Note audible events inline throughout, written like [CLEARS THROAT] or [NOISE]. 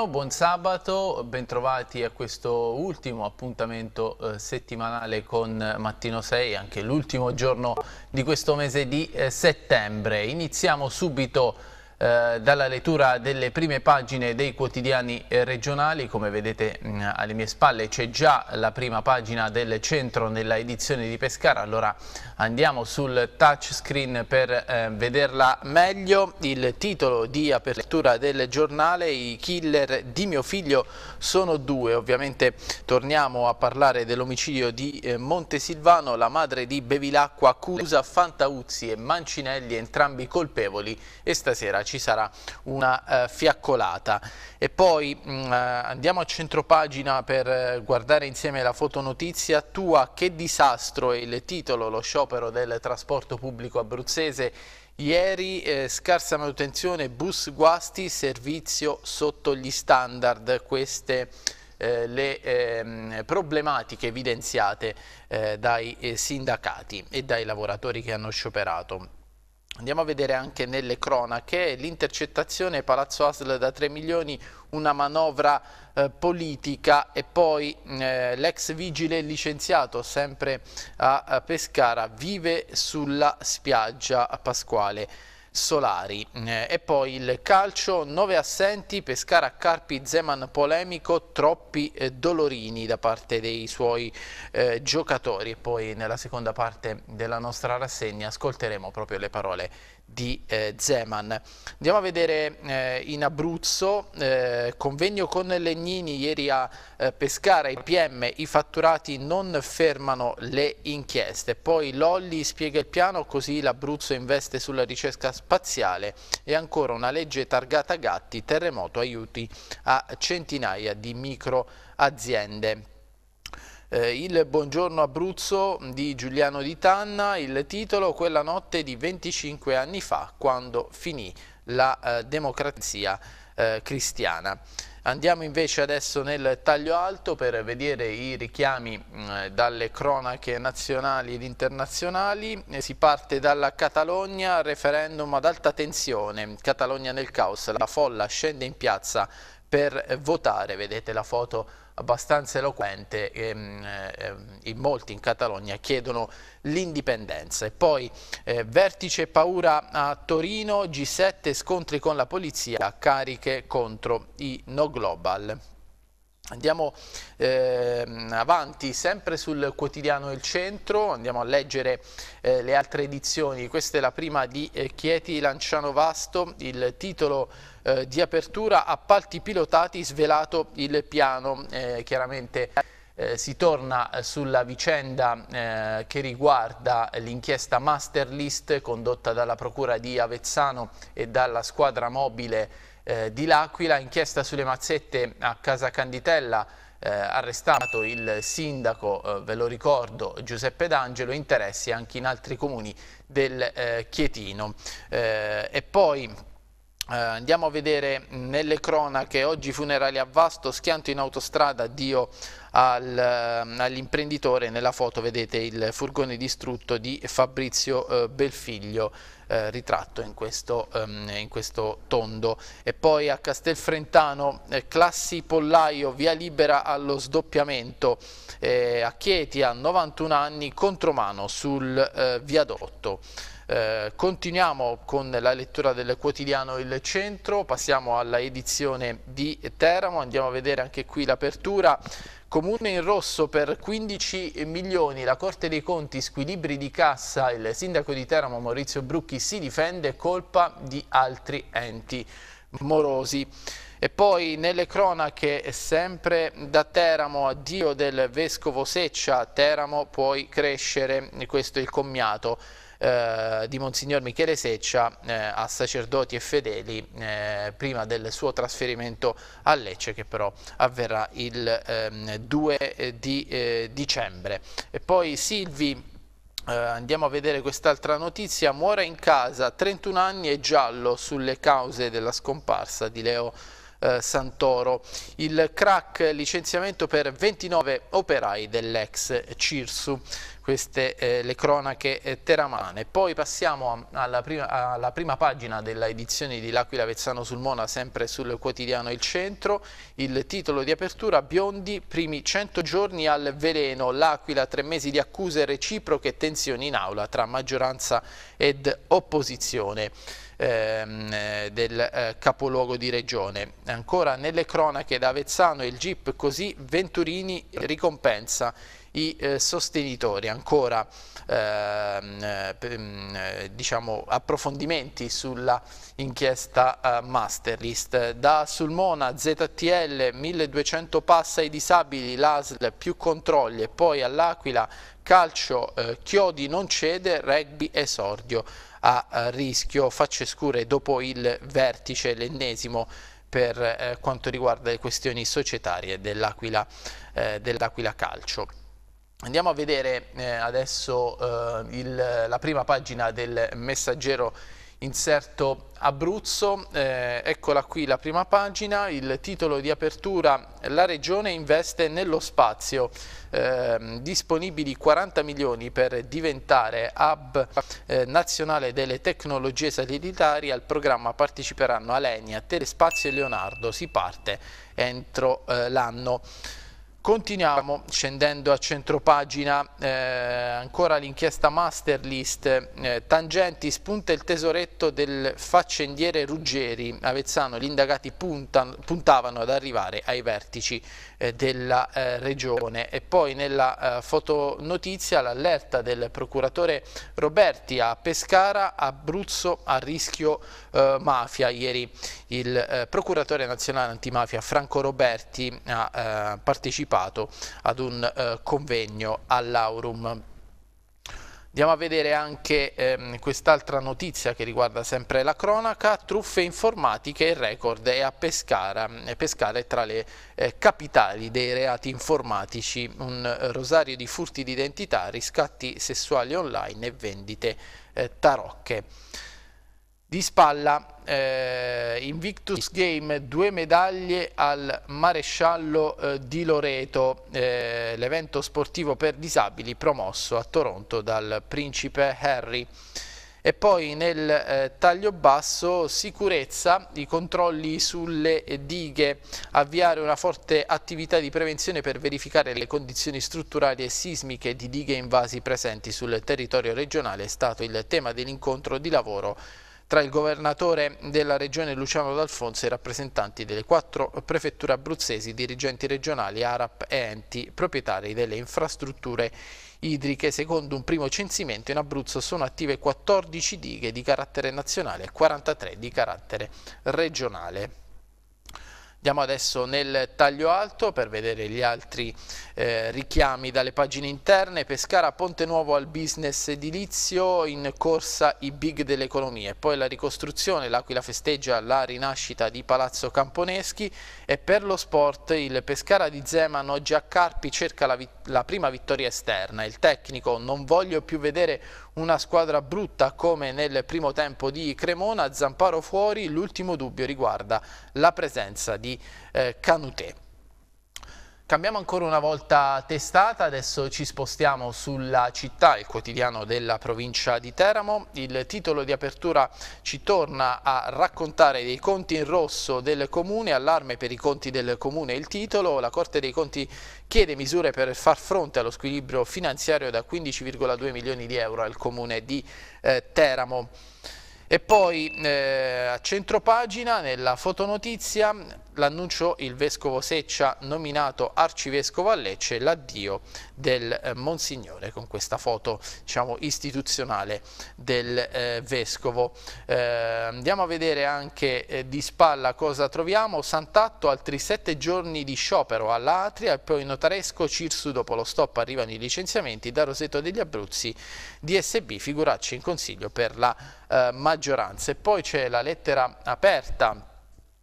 buongiorno, buon sabato, bentrovati a questo ultimo appuntamento eh, settimanale con Mattino 6, anche l'ultimo giorno di questo mese di eh, settembre. Iniziamo subito eh, dalla lettura delle prime pagine dei quotidiani eh, regionali, come vedete mh, mm, alle mie spalle c'è già la prima pagina del centro nella edizione di Pescara, allora andiamo sul touchscreen per eh, vederla meglio, il titolo di apertura del giornale, i killer di mio figlio sono due, ovviamente torniamo a parlare dell'omicidio di eh, Montesilvano, la madre di Bevilacqua accusa Fantauzzi e Mancinelli entrambi colpevoli e stasera ci ci sarà una eh, fiaccolata. E poi mh, mm, eh, andiamo a centropagina per eh, guardare insieme la fotonotizia Tua che disastro è il titolo, lo sciopero del trasporto pubblico abruzzese Ieri eh, scarsa manutenzione, bus guasti, servizio sotto gli standard, queste eh, le eh, problematiche evidenziate eh, dai sindacati e dai lavoratori che hanno scioperato. Andiamo a vedere anche nelle cronache l'intercettazione Palazzo Asl da 3 milioni, una manovra eh, politica e poi mm, eh, l'ex vigile licenziato sempre a, a Pescara vive sulla spiaggia a Pasquale solari. Eh, e poi il calcio, nove assenti, Pescara, Carpi, Zeman polemico, troppi eh, dolorini da parte dei suoi eh, giocatori. E poi nella seconda parte della nostra rassegna ascolteremo proprio le parole di eh, Zeman. Andiamo a vedere eh, in Abruzzo, eh, convegno con Legnini ieri a eh, Pescara, i PM, i fatturati non fermano le inchieste, poi Lolli spiega il piano così l'Abruzzo investe sulla ricerca spaziale e ancora una legge targata gatti, terremoto aiuti a centinaia di micro aziende. Eh, il Buongiorno Abruzzo di Giuliano di Tanna, il titolo Quella notte di 25 anni fa quando finì la eh, democrazia eh, cristiana. Andiamo invece adesso nel taglio alto per vedere i richiami mm, dalle cronache nazionali ed internazionali. Si parte dalla Catalogna, referendum ad alta tensione, Catalogna nel caos, la folla scende in piazza per votare, vedete la foto abbastanza eloquente, ehm, ehm, in molti in Catalogna chiedono l'indipendenza. E poi eh, vertice paura a Torino, G7 scontri con la polizia, cariche contro i no global. Andiamo eh, avanti sempre sul quotidiano Il Centro, andiamo a leggere eh, le altre edizioni. Questa è la prima di eh, Chieti Lanciano Vasto, il titolo eh, di apertura appalti pilotati svelato il piano, eh, chiaramente eh, si torna eh, sulla vicenda eh, che riguarda l'inchiesta Master List condotta dalla Procura di Avezzano e dalla squadra mobile eh, di L'Aquila, inchiesta sulle mazzette a Casa Canditella, eh, arrestato il sindaco, ve lo ricordo, Giuseppe D'Angelo, interessi anche in altri comuni del Chietino. e poi Uh, andiamo a vedere nelle cronache, oggi funerali a Vasto, schianto in autostrada, addio al, uh, all'imprenditore, nella foto vedete il furgone distrutto di Fabrizio uh, Belfiglio, ritratto in questo, um, in questo, tondo. E poi a Castelfrentano, Classi Pollaio, via libera allo sdoppiamento, a Chieti a 91 anni, contromano sul viadotto. Eh, continuiamo con la lettura del quotidiano Il Centro, passiamo alla edizione di Teramo, andiamo a vedere anche qui l'apertura. Comune in rosso per 15 milioni, la Corte dei Conti, squilibri di cassa, il sindaco di Teramo Maurizio Brucchi si difende, colpa di altri enti morosi. E poi nelle cronache sempre da Teramo, addio del vescovo Seccia, Teramo puoi crescere, questo è il commiato. Eh, di Monsignor Michele Seccia eh, a sacerdoti e fedeli eh, prima del suo trasferimento a Lecce che però avverrà il 2 ehm, eh, di eh, dicembre. E poi Silvi Uh, andiamo a vedere quest'altra notizia, muore in casa, 31 anni e giallo sulle cause della scomparsa di Leo eh, Santoro. Il crack licenziamento per 29 operai dell'ex Cirsu. Queste eh, le cronache eh, teramane. Poi passiamo a, alla, prima, alla, prima, pagina della edizione di L'Aquila Vezzano sul Mona, sempre sul quotidiano Il Centro. Il titolo di apertura Biondi, primi 100 giorni al veleno. L'Aquila, tre mesi di accuse reciproche e tensioni in aula tra maggioranza ed opposizione ehm, eh, del eh, capoluogo di regione. Ancora nelle cronache da Avezzano il GIP così Venturini ricompensa i eh, sostenitori. Ancora ehm, eh, mm, diciamo, approfondimenti sulla inchiesta eh, Masterlist. Da Sulmona ZTL 1200 passa ai disabili, l'ASL più controlli e poi all'Aquila calcio Chiodi non cede, rugby esordio a rischio facce scure dopo il vertice, l'ennesimo per eh, quanto riguarda le questioni societarie dell'Aquila eh, dell Calcio. Andiamo a vedere eh, adesso la prima pagina del messaggero inserto Abruzzo, eh, eccola qui la prima pagina, il titolo di apertura La Regione investe nello spazio, eh, disponibili 40 milioni per diventare hub eh, nazionale delle tecnologie satellitari, al programma parteciperanno Alenia, Telespazio e Leonardo, si parte entro eh, l'anno. Continuiamo scendendo a centropagina, eh, ancora l'inchiesta Masterlist, eh, Tangenti spunta il tesoretto del faccendiere Ruggeri, Avezzano, gli indagati punta, puntavano ad arrivare ai vertici eh, della eh, regione e poi nella eh, fotonotizia l'allerta del procuratore Roberti a Pescara, Abruzzo a rischio eh, mafia, ieri il procuratore nazionale antimafia Franco Roberti ha partecipato partecipato ad un eh, convegno all'Aurum. Andiamo a vedere anche ehm, quest'altra notizia che riguarda sempre la cronaca, truffe informatiche, e record è a Pescara, Pescara è tra le eh, capitali dei reati informatici, un eh, rosario di furti d'identità, riscatti sessuali online e vendite eh, tarocche. Di spalla, eh, Invictus Game, due medaglie al maresciallo eh, di Loreto, eh, l'evento sportivo per disabili promosso a Toronto dal principe Harry. E poi nel eh, taglio basso sicurezza, i controlli sulle dighe, avviare una forte attività di prevenzione per verificare le condizioni strutturali e sismiche di dighe invasi presenti sul territorio regionale è stato il tema dell'incontro di lavoro tra il governatore della regione Luciano D'Alfonso e i rappresentanti delle quattro prefetture abruzzesi, dirigenti regionali, ARAP e enti proprietari delle infrastrutture idriche. Secondo un primo censimento in Abruzzo sono attive 14 dighe di carattere nazionale e 43 di carattere regionale. Andiamo adesso nel taglio alto per vedere gli altri eh, richiami dalle pagine interne, Pescara Ponte Nuovo al business edilizio in corsa i big dell'economia, poi la ricostruzione, l'Aquila festeggia la rinascita di Palazzo Camponeschi e per lo sport il Pescara di Zeman oggi a Carpi cerca la, la prima vittoria esterna, il tecnico non voglio più vedere una squadra brutta come nel primo tempo di Cremona, Zamparo fuori, l'ultimo dubbio riguarda la presenza di eh, Canutè. Cambiamo ancora una volta testata, adesso ci spostiamo sulla città, il quotidiano della provincia di Teramo. Il titolo di apertura ci torna a raccontare dei conti in rosso del comune, allarme per i conti del comune il titolo. La Corte dei Conti chiede misure per far fronte allo squilibrio finanziario da 15,2 milioni di euro al comune di eh, Teramo. E poi eh, a centropagina, nella fotonotizia, l'annunciò il vescovo Seccia nominato arcivescovo a Lecce l'addio del eh, Monsignore con questa foto diciamo, istituzionale del eh, vescovo. Eh, andiamo a vedere anche eh, di spalla cosa troviamo, Sant'Atto altri sette giorni di sciopero all'Atria e poi notaresco Cirsu dopo lo stop arrivano i licenziamenti da Roseto degli Abruzzi DSB figuracci in consiglio per la eh, maggioranza e poi c'è la lettera aperta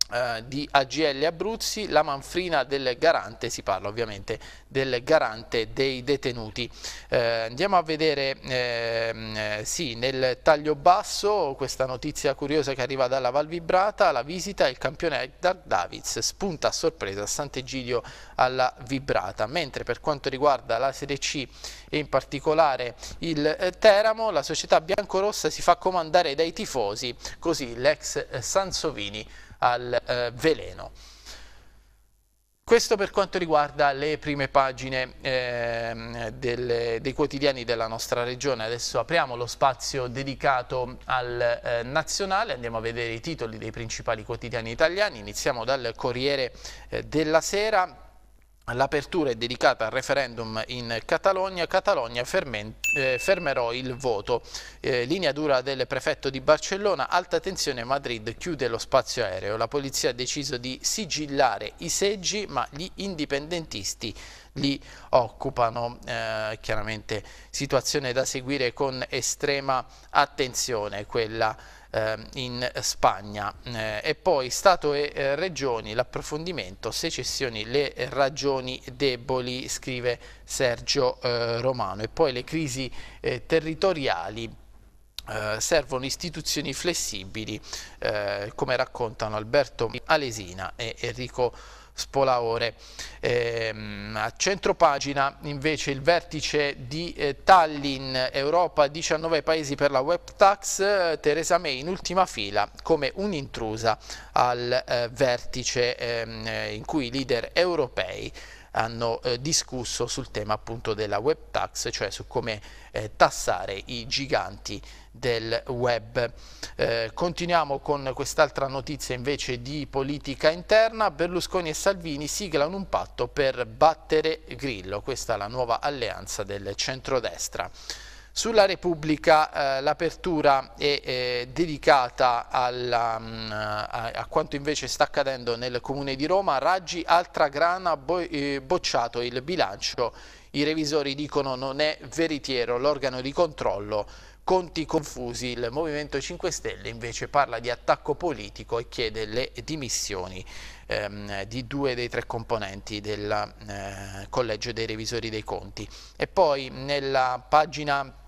eh, di AGL Abruzzi, la manfrina del garante, si parla ovviamente del garante dei detenuti. Eh, andiamo a vedere ehm, eh, sì, nel taglio basso questa notizia curiosa che arriva dalla Val Vibrata, la visita il campione Dark Davids spunta a sorpresa a Sant'Egidio alla Vibrata, mentre per quanto riguarda la Serie C e in particolare il eh, Teramo, la società biancorossa si fa comandare dai tifosi, così l'ex Sansovini al eh, veleno. Questo per quanto riguarda le prime pagine eh, delle, dei quotidiani della nostra regione. Adesso apriamo lo spazio dedicato al eh, nazionale, andiamo a vedere i titoli dei principali quotidiani italiani. Iniziamo dal Corriere eh, della Sera L'apertura è dedicata al referendum in Catalogna. Catalogna eh, fermerò il voto. Eh, linea dura del prefetto di Barcellona, alta tensione Madrid chiude lo spazio aereo. La polizia ha deciso di sigillare i seggi, ma gli indipendentisti li occupano. Eh, chiaramente situazione da seguire con estrema attenzione quella Ehm, in Spagna eh, e poi Stato e eh, Regioni l'approfondimento secessioni le ragioni deboli scrive Sergio eh, Romano e poi le crisi territoriali Uh, servono istituzioni flessibili uh, come raccontano Alberto Alesina e Enrico Spolaore. Ehm, a centro pagina invece il vertice di eh, Tallinn, Europa 19 paesi per la web tax, eh, Theresa May in ultima fila come un'intrusa al eh, vertice ehm, eh, in cui i leader europei hanno eh, discusso sul tema appunto della web tax, cioè su come eh, tassare i giganti del web. Eh, continuiamo con quest'altra notizia invece di politica interna. Berlusconi e Salvini siglano un patto per battere Grillo. Questa è la nuova alleanza del centrodestra. Sulla Repubblica eh, l'apertura è, è eh, dedicata alla, mm, a, a, quanto invece sta accadendo nel Comune di Roma, Raggi altra grana bo eh, bocciato il bilancio, i revisori dicono non è veritiero l'organo di controllo, conti confusi, il Movimento 5 Stelle invece parla di attacco politico e chiede le dimissioni ehm, di due dei tre componenti del eh, Collegio dei Revisori dei Conti. E poi nella pagina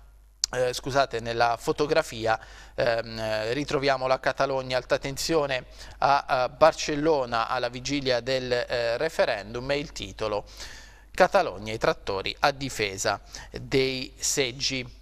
eh, scusate, nella fotografia ehm, eh, ritroviamo la Catalogna alta tensione a, a Barcellona alla vigilia del eh, referendum e il titolo Catalogna e i trattori a difesa dei seggi.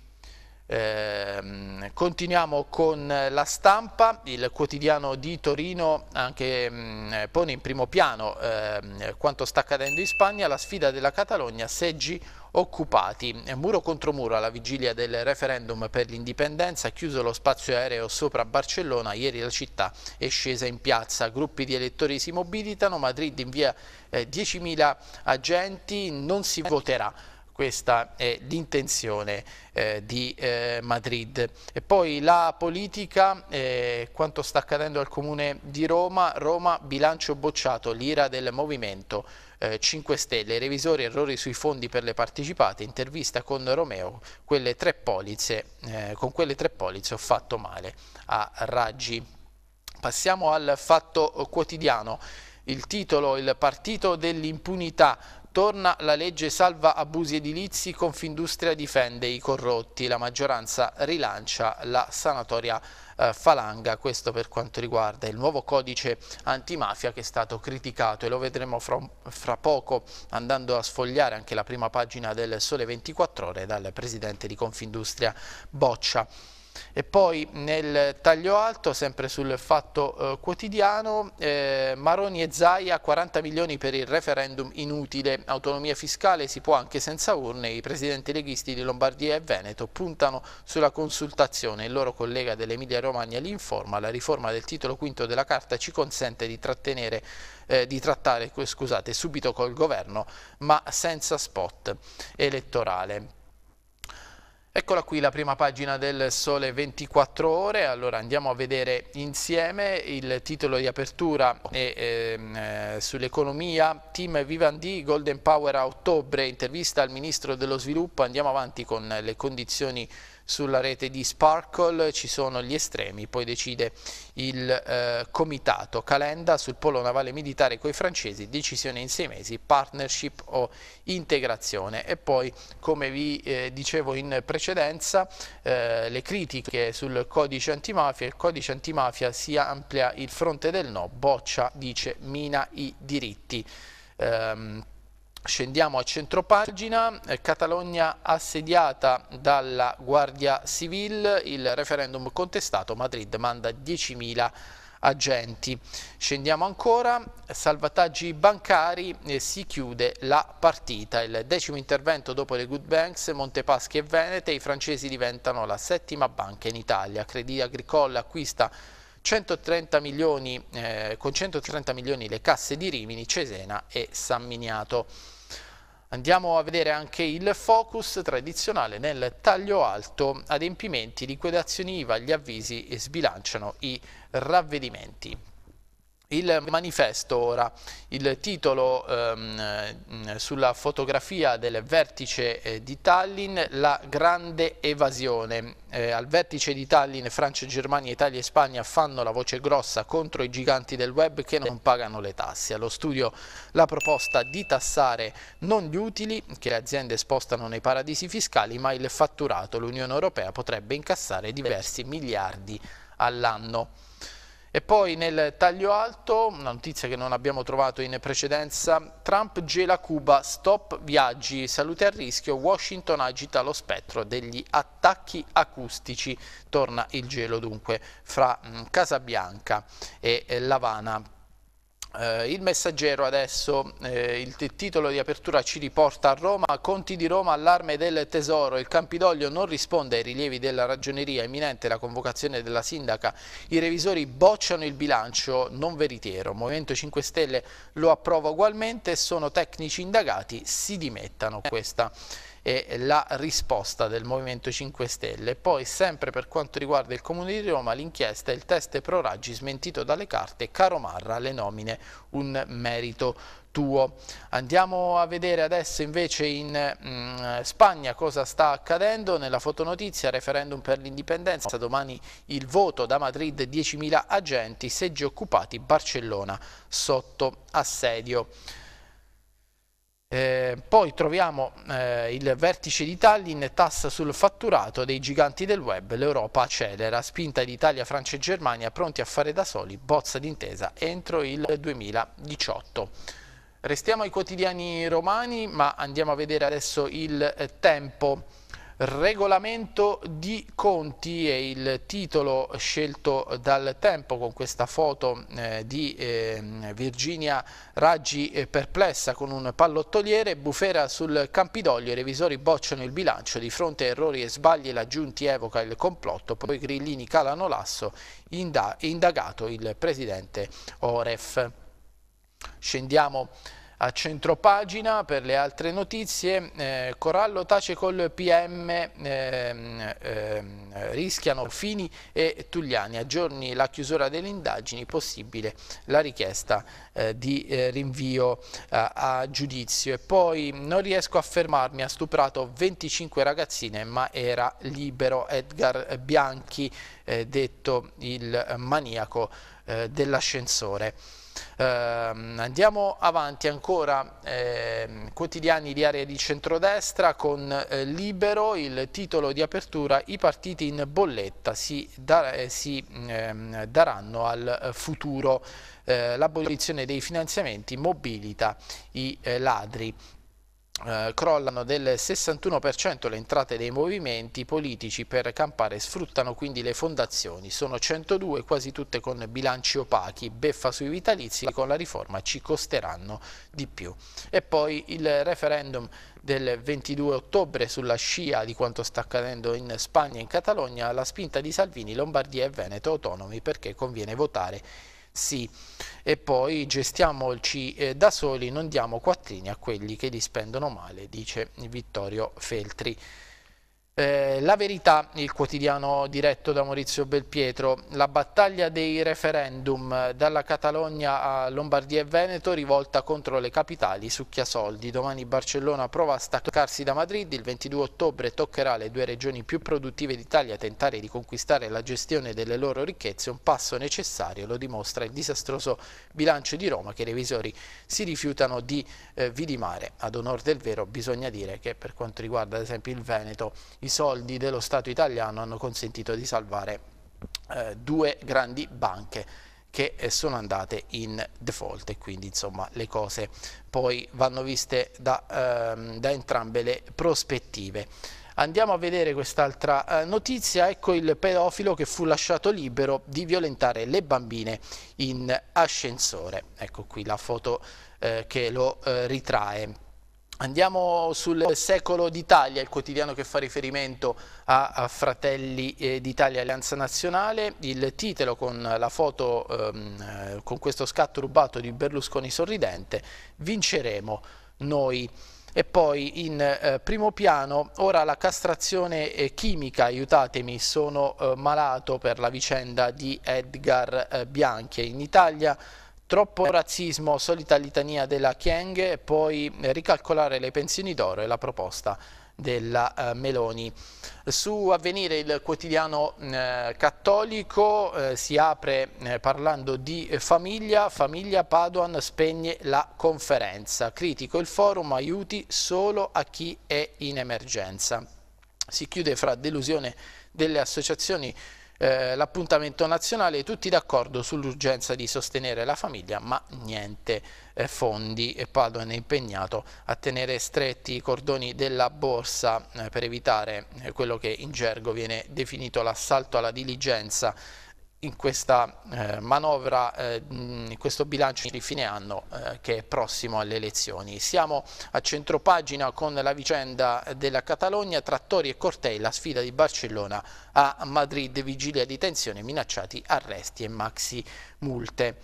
Eh, continuiamo con la stampa, il quotidiano di Torino anche, mh, mm, pone in primo piano ehm, quanto sta accadendo in Spagna, la sfida della Catalogna, seggi occupati. Muro contro muro alla vigilia del referendum per l'indipendenza, chiuso lo spazio aereo sopra Barcellona, ieri la città è scesa in piazza, gruppi di elettori si mobilitano, Madrid invia eh, 10.000 agenti, non si voterà. Questa è l'intenzione eh, di eh, Madrid. E poi la politica, eh, quanto sta accadendo al comune di Roma, Roma bilancio bocciato, l'ira del movimento eh, 5 Stelle, revisori errori sui fondi per le partecipate, intervista con Romeo, quelle tre polizze, eh, con quelle tre polizze ho fatto male a Raggi. Passiamo al fatto quotidiano. Il titolo, il partito dell'impunità, Torna la legge salva abusi edilizi, Confindustria difende i corrotti, la maggioranza rilancia la sanatoria eh, Falanga, questo per quanto riguarda il nuovo codice antimafia che è stato criticato e lo vedremo fra, fra poco andando a sfogliare anche la prima pagina del Sole 24 Ore dal presidente di Confindustria Boccia. E poi nel taglio alto, sempre sul fatto eh, quotidiano, eh, Maroni e Zaia 40 milioni per il referendum inutile, autonomia fiscale si può anche senza urne, i presidenti leghisti di Lombardia e Veneto puntano sulla consultazione, il loro collega dell'Emilia Romagna li informa, la riforma del titolo quinto della Carta ci consente di, eh, di trattare scusate, subito col governo ma senza spot elettorale. Eccola qui la prima pagina del Sole 24 Ore, allora andiamo a vedere insieme il titolo di apertura eh, eh, sull'economia, team Vivendi, Golden Power a ottobre, intervista al Ministro dello Sviluppo, andiamo avanti con le condizioni sulla rete di Sparkle ci sono gli estremi, poi decide il eh, comitato Calenda sul polo navale militare con i francesi, decisione in sei mesi, partnership o integrazione e poi come vi eh, dicevo in precedenza eh, le critiche sul codice antimafia, il codice antimafia si amplia il fronte del no, boccia dice mina i diritti. Um, Scendiamo a centropagina, eh, Catalogna assediata dalla Guardia Civil, il referendum contestato, Madrid manda 10.000 agenti. Scendiamo ancora, salvataggi bancari, eh, si chiude la partita. Il decimo intervento dopo le Good Banks, Montepaschi e Venete, i francesi diventano la settima banca in Italia. Credit Agricole acquista 130 milioni, eh, con 130 milioni le casse di Rimini, Cesena e San Miniato. Andiamo a vedere anche il focus tradizionale nel taglio alto, adempimenti, liquidazioni IVA, gli avvisi e sbilanciano i ravvedimenti. Il manifesto ora, il titolo ehm, eh, sulla fotografia del vertice eh, di Tallinn, la grande evasione. Eh, al vertice di Tallinn Francia, Germania, Italia e Spagna fanno la voce grossa contro i giganti del web che non pagano le tasse. Allo studio la proposta di tassare non gli utili che le aziende spostano nei paradisi fiscali, ma il fatturato. L'Unione Europea potrebbe incassare diversi miliardi all'anno. E poi nel taglio alto, una notizia che non abbiamo trovato in precedenza, Trump gela Cuba, stop viaggi, salute a rischio, Washington agita lo spettro degli attacchi acustici, torna il gelo dunque fra mm, Casabianca e eh, Lavana eh, il messaggero adesso, eh, il titolo di apertura ci riporta a Roma, Conti di Roma, allarme del Tesoro, il Campidoglio non risponde ai rilievi della ragioneria, imminente la convocazione della sindaca, i revisori bocciano il bilancio non veritiero, Movimento 5 Stelle lo approva ugualmente, sono tecnici indagati, si dimettano eh. questa e la risposta del Movimento 5 Stelle. Poi sempre per quanto riguarda il Comune di Roma l'inchiesta e il test pro Raggi smentito dalle carte, Caro Marra le nomine un merito tuo. Andiamo a vedere adesso invece in mh, mm, Spagna cosa sta accadendo. Nella fotonotizia referendum per l'indipendenza, domani il voto da Madrid 10.000 agenti, seggi occupati, Barcellona sotto assedio. Eh, poi troviamo eh, il vertice di Tallinn, tassa sul fatturato dei giganti del web, l'Europa accelera, spinta di Italia, Francia e Germania pronti a fare da soli, bozza d'intesa entro il 2018. Restiamo ai quotidiani romani ma andiamo a vedere adesso il eh, tempo. Regolamento di conti è il titolo scelto dal tempo con questa foto eh, di eh, Virginia Raggi eh, perplessa con un pallottoliere, bufera sul Campidoglio, i revisori bocciano il bilancio, di fronte a errori e sbagli la Giunti evoca il complotto, poi i Grillini calano l'asso, indagato il presidente Oref. Scendiamo a centropagina per le altre notizie, eh, Corallo tace col PM, eh, eh, rischiano Fini e Tugliani, a giorni la chiusura delle indagini, possibile la richiesta eh, di eh, rinvio eh, a giudizio. E poi non riesco a fermarmi, ha stuprato 25 ragazzine ma era libero Edgar Bianchi, detto il maniaco dell'ascensore. Eh, andiamo avanti ancora, eh, quotidiani di area di centrodestra con eh, Libero, il titolo di apertura, i partiti in bolletta si, da, eh, si ehm, daranno al eh, futuro eh, l'abolizione dei finanziamenti mobilita i ladri eh, crollano del 61% le entrate dei movimenti politici per campare, sfruttano quindi le fondazioni, sono 102 quasi tutte con bilanci opachi, beffa sui vitalizi con la riforma ci costeranno di più. E poi il referendum del 22 ottobre sulla scia di quanto sta accadendo in Spagna e in Catalogna, la spinta di Salvini, Lombardia e Veneto autonomi perché conviene votare sì, e poi gestiamoci eh, da soli, non diamo quattrini a quelli che li spendono male, dice Vittorio Feltri. Eh, la verità, il quotidiano diretto da Maurizio Belpietro, la battaglia dei referendum dalla Catalogna a Lombardia e Veneto rivolta contro le capitali succhia soldi. Domani Barcellona prova a staccarsi da Madrid, il 22 ottobre toccherà le due regioni più produttive d'Italia tentare di conquistare la gestione delle loro ricchezze, un passo necessario, lo dimostra il disastroso bilancio di Roma che i revisori si rifiutano di eh, vidimare. Ad onore del vero bisogna dire che per quanto riguarda ad esempio il Veneto, i soldi dello Stato italiano hanno consentito di salvare eh, due grandi banche che eh, sono andate in default e quindi insomma le cose poi vanno viste da, ehm, da entrambe le prospettive. Andiamo a vedere quest'altra eh, notizia, ecco il pedofilo che fu lasciato libero di violentare le bambine in ascensore. Ecco qui la foto eh, che lo eh, ritrae. Andiamo sul secolo d'Italia, il quotidiano che fa riferimento a, Fratelli eh, d'Italia Alleanza Nazionale, il titolo con la foto, ehm, eh, con questo scatto rubato di Berlusconi sorridente, vinceremo noi. E poi in eh, primo piano, ora la castrazione eh, chimica, aiutatemi, sono eh, malato per la vicenda di Edgar eh, Bianchi. In Italia Troppo razzismo, solita litania della Chiang, poi ricalcolare le pensioni d'oro e la proposta della eh, Meloni. Su Avvenire il quotidiano eh, cattolico eh, si apre eh, parlando di famiglia, famiglia Paduan spegne la conferenza, critico il forum, aiuti solo a chi è in emergenza. Si chiude fra delusione delle associazioni eh, l'appuntamento nazionale, tutti d'accordo sull'urgenza di sostenere la famiglia, ma niente eh, fondi e Padoan è impegnato a tenere stretti i cordoni della borsa eh, per evitare eh, quello che in gergo viene definito l'assalto alla diligenza in questa eh, manovra, eh, in questo bilancio di fine anno eh, che è prossimo alle elezioni. Siamo a centropagina con la vicenda della Catalogna, trattori e cortei, la sfida di Barcellona a Madrid, vigilia di tensione, minacciati arresti e maxi multe.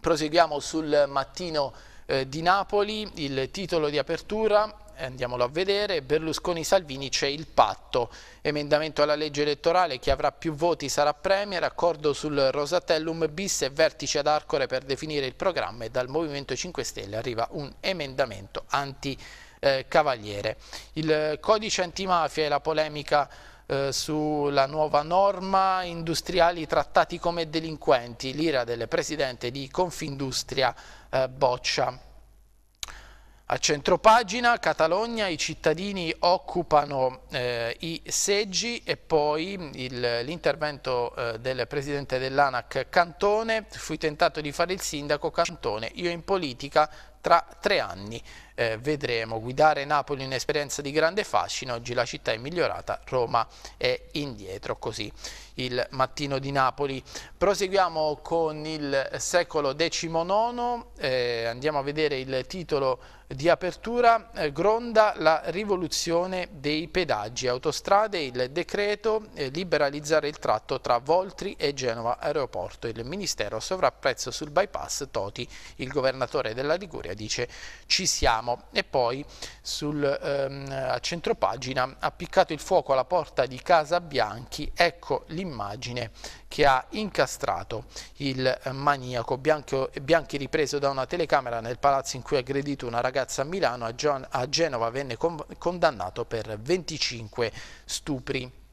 Proseguiamo sul mattino eh, di Napoli, il titolo di apertura andiamolo a vedere, Berlusconi-Salvini c'è il patto, emendamento alla legge elettorale, chi avrà più voti sarà premier, accordo sul Rosatellum bis e vertice ad Arcore per definire il programma e dal Movimento 5 Stelle arriva un emendamento anti-cavaliere. Eh, il eh, codice antimafia e la polemica eh, sulla nuova norma industriali trattati come delinquenti, l'ira del presidente di Confindustria eh, Boccia. A centropagina, Catalogna, i cittadini occupano eh, i seggi e poi l'intervento eh, del presidente dell'ANAC Cantone, fui tentato di fare il sindaco Cantone, io in politica tra tre anni eh, vedremo. Guidare Napoli un'esperienza di grande fascino, oggi la città è migliorata, Roma è indietro, così il mattino di Napoli. Proseguiamo con il secolo XIX, eh, andiamo a vedere il titolo di apertura eh, gronda la rivoluzione dei pedaggi autostrade, il decreto eh, liberalizzare il tratto tra Voltri e Genova Aeroporto, il Ministero sovrapprezzo sul bypass Toti, il governatore della Liguria dice ci siamo e poi sul, ehm, a centropagina appiccato il fuoco alla porta di Casa Bianchi, ecco l'immagine che ha incastrato il maniaco. Bianco, Bianchi ripreso da una telecamera nel palazzo in cui ha aggredito una ragazza a Milano, a, Gian, a Genova venne con, condannato per 25 stupri.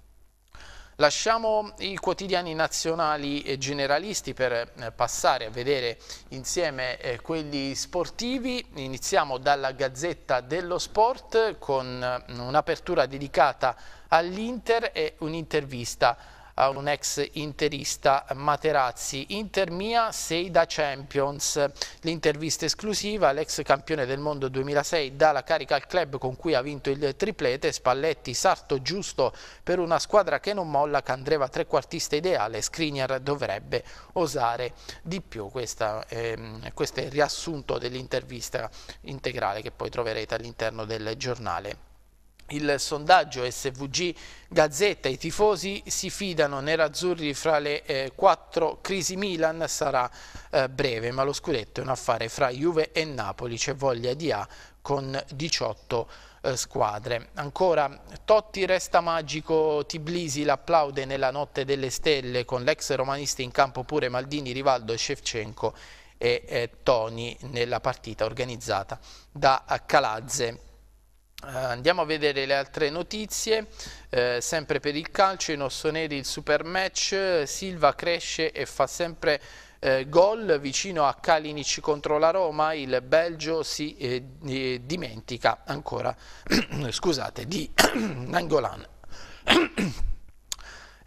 Lasciamo i quotidiani nazionali e generalisti per eh, passare a vedere insieme eh, quelli sportivi. Iniziamo dalla Gazzetta dello Sport con eh, un'apertura dedicata all'Inter e un'intervista a un ex interista Materazzi. Inter Mia 6 da Champions. L'intervista esclusiva, l'ex campione del mondo 2006 dà la carica al club con cui ha vinto il triplete, Spalletti sarto giusto per una squadra che non molla, Candreva trequartista ideale, Skriniar dovrebbe osare di più. Questa, ehm, questo è il riassunto dell'intervista integrale che poi troverete all'interno del giornale. Il sondaggio SVG Gazzetta, i tifosi si fidano, nerazzurri fra le eh, quattro crisi Milan sarà eh, breve, ma lo scudetto è un affare fra Juve e Napoli, c'è voglia di A con 18 eh, squadre. Ancora Totti resta magico, Tiblisi l'applaude nella notte delle stelle con l'ex romanista in campo pure Maldini, Rivaldo e Shevchenko e eh, Toni nella partita organizzata da Calazze andiamo a vedere le altre notizie, eh, sempre per il calcio, i rossoneri il super match, Silva cresce e fa sempre eh, gol vicino a Kalinic contro la Roma, il Belgio si eh, dimentica ancora [CLEARS THROAT] scusate, di [CLEARS THROAT] Nangolan. [CLEARS THROAT]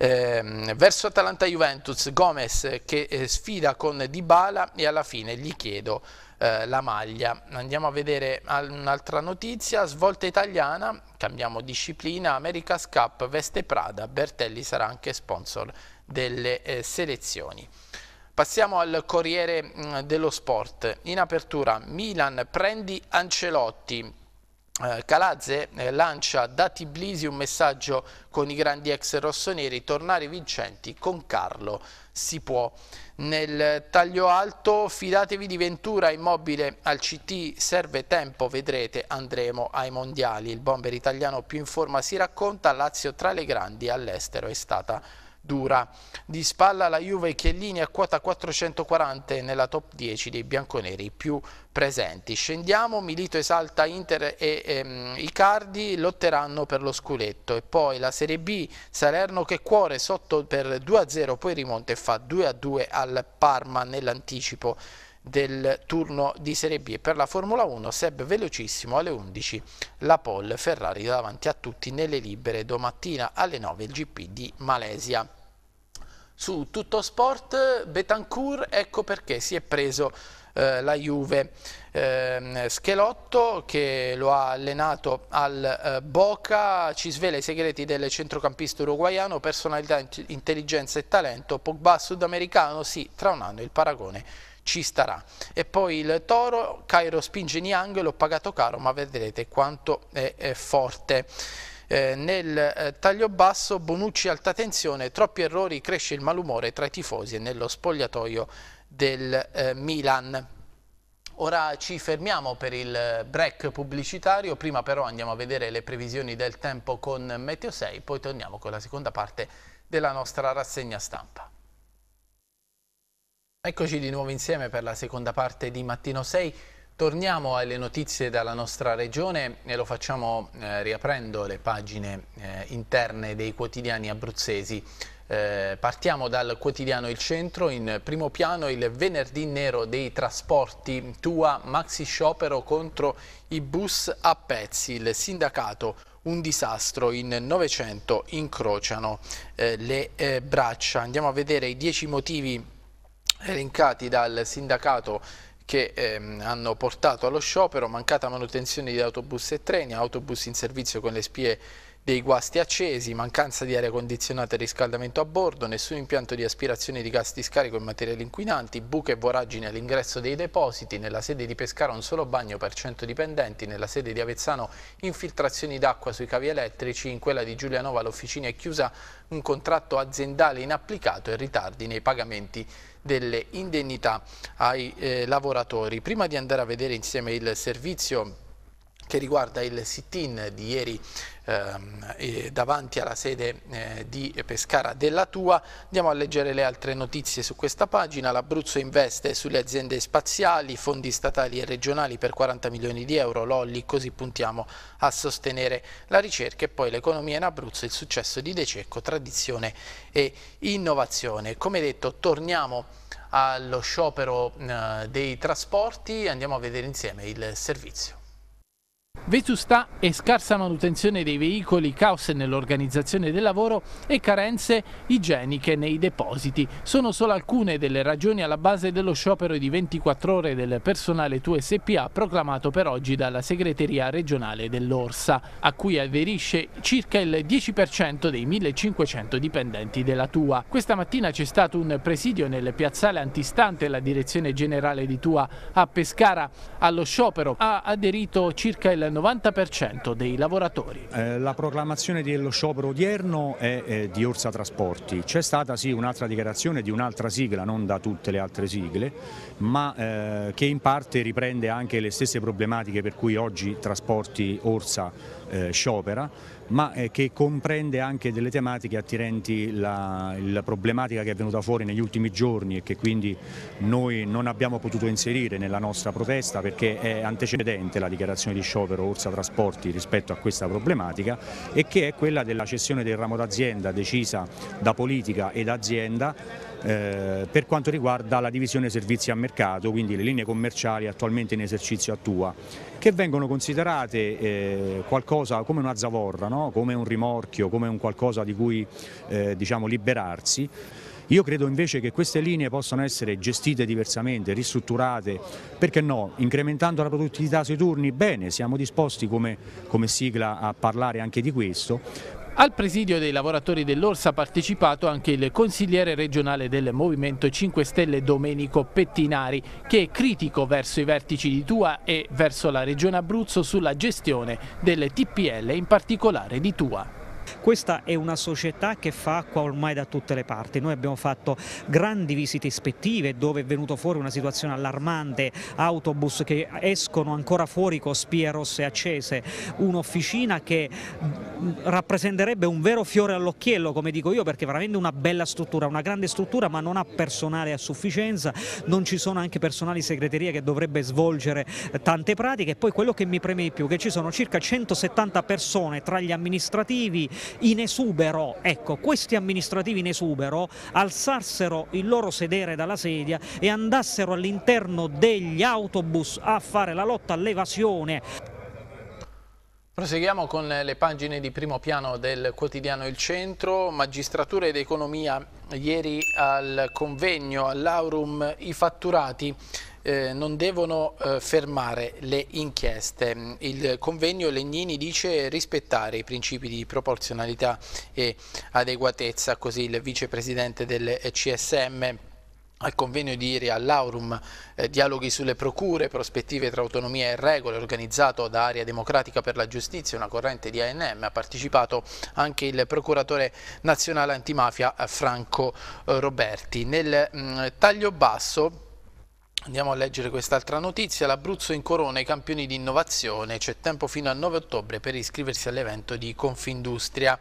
Eh, verso Atalanta-Juventus Gomez che eh, sfida con Dybala e alla fine gli chiedo eh, la maglia. Andiamo a vedere un'altra notizia, svolta italiana, cambiamo disciplina, America's Cup veste Prada, Bertelli sarà anche sponsor delle eh, selezioni. Passiamo al Corriere mh, mm, dello Sport. In apertura Milan prendi Ancelotti. Eh, Calazze eh, lancia da Tiblisi un messaggio con i grandi ex rossoneri, tornare vincenti con Carlo si può nel taglio alto fidatevi di Ventura immobile al CT serve tempo vedrete andremo ai mondiali il bomber italiano più in forma si racconta Lazio tra le grandi all'estero è stata dura. Di spalla la Juve Chiellini a quota 440 nella top 10 dei bianconeri più presenti. Scendiamo, Milito esalta Inter e ehm, Icardi lotteranno per lo sculetto e poi la Serie B Salerno che cuore sotto per 2-0 poi rimonta e fa 2-2 al Parma nell'anticipo del turno di Serie B e per la Formula 1 Seb velocissimo alle 11 la Pol Ferrari davanti a tutti nelle libere domattina alle 9 il GP di Malesia su Tutto Sport Betancourt, ecco perché si è preso eh, la Juve. Eh, Schelotto che lo ha allenato al eh, Boca ci svela i segreti del centrocampista uruguaiano, personalità, intelligenza e talento, Pogba sudamericano, sì, tra un anno il paragone ci starà. E poi il Toro, Cairo spinge Niang, l'ho pagato caro ma vedrete quanto è, è forte. Eh, nel eh, taglio basso Bonucci alta tensione, troppi errori, cresce il malumore tra i tifosi e nello spogliatoio del eh, Milan. Ora ci fermiamo per il break pubblicitario, prima però andiamo a vedere le previsioni del tempo con Meteo 6, poi torniamo con la seconda parte della nostra rassegna stampa. Eccoci di nuovo insieme per la seconda parte di Mattino 6. Torniamo alle notizie dalla nostra regione e lo facciamo eh, riaprendo le pagine eh, interne dei quotidiani abruzzesi. Eh, partiamo dal quotidiano Il Centro, in primo piano il venerdì nero dei trasporti, tua maxi sciopero contro i bus a pezzi, il sindacato un disastro in 900 incrociano eh, le eh, braccia. Andiamo a vedere i dieci motivi elencati dal sindacato che ehm, hanno portato allo sciopero, mancata manutenzione di autobus e treni, autobus in servizio con le spie dei guasti accesi, mancanza di aria condizionata e riscaldamento a bordo, nessun impianto di aspirazione di gas di scarico e materiali inquinanti, buche e voragini all'ingresso dei depositi, nella sede di Pescara un solo bagno per 100 dipendenti, nella sede di Avezzano infiltrazioni d'acqua sui cavi elettrici, in quella di Giulianova l'officina è chiusa, un contratto aziendale inapplicato e ritardi nei pagamenti delle indennità ai eh, lavoratori. Prima di andare a vedere insieme il servizio che riguarda il sit-in di ieri eh, davanti alla sede eh, di Pescara della Tua. Andiamo a leggere le altre notizie su questa pagina. L'Abruzzo investe sulle aziende spaziali, fondi statali e regionali per 40 milioni di euro, l'Olli, così puntiamo a sostenere la ricerca e poi l'economia in Abruzzo, il successo di De Cecco, tradizione e innovazione. Come detto, torniamo allo sciopero eh, dei trasporti, andiamo a vedere insieme il servizio. Vetustà e scarsa manutenzione dei veicoli, caos nell'organizzazione del lavoro e carenze igieniche nei depositi. Sono solo alcune delle ragioni alla base dello sciopero di 24 ore del personale TU SPA proclamato per oggi dalla segreteria regionale dell'Orsa, a cui aderisce circa il 10% dei 1500 dipendenti della TUA. Questa mattina c'è stato un presidio nel piazzale antistante la direzione generale di TUA a Pescara. Allo sciopero ha aderito circa il 90% 90% dei lavoratori. Eh, la proclamazione dello sciopero odierno è eh, di Orsa Trasporti. C'è stata sì un'altra dichiarazione di un'altra sigla, non da tutte le altre sigle, ma eh, che in parte riprende anche le stesse problematiche per cui oggi Trasporti Orsa eh, sciopera ma eh, che comprende anche delle tematiche attirenti la, la problematica che è venuta fuori negli ultimi giorni e che quindi noi non abbiamo potuto inserire nella nostra protesta perché è antecedente la dichiarazione di sciopero Orsa Trasporti rispetto a questa problematica e che è quella della cessione del ramo d'azienda decisa da politica ed azienda eh, per quanto riguarda la divisione servizi a mercato, quindi le linee commerciali attualmente in esercizio attua che vengono considerate eh, qualcosa come una zavorra, no? come un rimorchio, come un qualcosa di cui eh, diciamo, liberarsi. Io credo invece che queste linee possano essere gestite diversamente, ristrutturate, perché no, incrementando la produttività sui turni, bene, siamo disposti come, come sigla a parlare anche di questo, al presidio dei lavoratori dell'Orsa ha partecipato anche il consigliere regionale del Movimento 5 Stelle Domenico Pettinari che è critico verso i vertici di Tua e verso la Regione Abruzzo sulla gestione delle TPL, in particolare di Tua. Questa è una società che fa acqua ormai da tutte le parti, noi abbiamo fatto grandi visite ispettive dove è venuto fuori una situazione allarmante, autobus che escono ancora fuori con spie rosse accese, un'officina che mm, rappresenterebbe un vero fiore all'occhiello come dico io perché è veramente una bella struttura, una grande struttura ma non ha personale a sufficienza, non ci sono anche personali segreteria che dovrebbe svolgere eh, tante pratiche e poi quello che mi preme di più che ci sono circa 170 persone tra gli amministrativi, in esubero, ecco, questi amministrativi in esubero alzassero il loro sedere dalla sedia e andassero all'interno degli autobus a fare la lotta all'evasione. Proseguiamo con le pagine di primo piano del quotidiano Il Centro, magistratura ed economia, ieri al convegno all'Aurum i fatturati eh, non devono eh, fermare le inchieste. Il convegno Legnini dice rispettare i principi di proporzionalità e adeguatezza, così il vicepresidente del CSM al convegno di ieri all'Aurum eh, Dialoghi sulle procure, prospettive tra autonomia e regole organizzato da Area Democratica per la Giustizia, una corrente di ANM, ha partecipato anche il procuratore nazionale antimafia eh, Franco eh, Roberti. Nel mh, mm, taglio basso Andiamo a leggere quest'altra notizia, l'Abruzzo incorona i campioni di innovazione, c'è tempo fino al 9 ottobre per iscriversi all'evento di Confindustria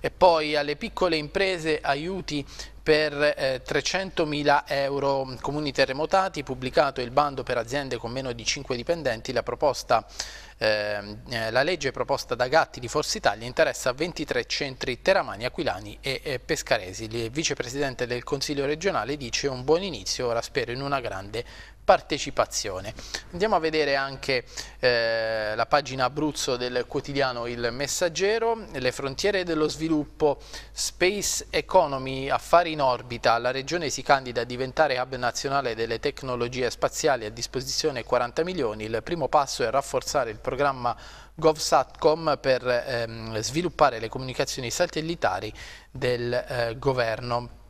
e poi alle piccole imprese aiuti per 300.000 eh, euro comuni terremotati, pubblicato il bando per aziende con meno di 5 dipendenti, la proposta Ehm, eh, la legge proposta da Gatti di Forza Italia interessa 23 centri teramani, aquilani e, e pescaresi. Il vicepresidente del Consiglio regionale dice un buon inizio, ora spero in una grande partecipazione. Andiamo a vedere anche eh, la pagina Abruzzo del quotidiano Il Messaggero, le frontiere dello sviluppo, space economy, affari in orbita, la regione si candida a diventare hub nazionale delle tecnologie spaziali a disposizione 40 milioni, il primo passo è rafforzare il programma GovSatcom per ehm, sviluppare le comunicazioni satellitari del eh, governo.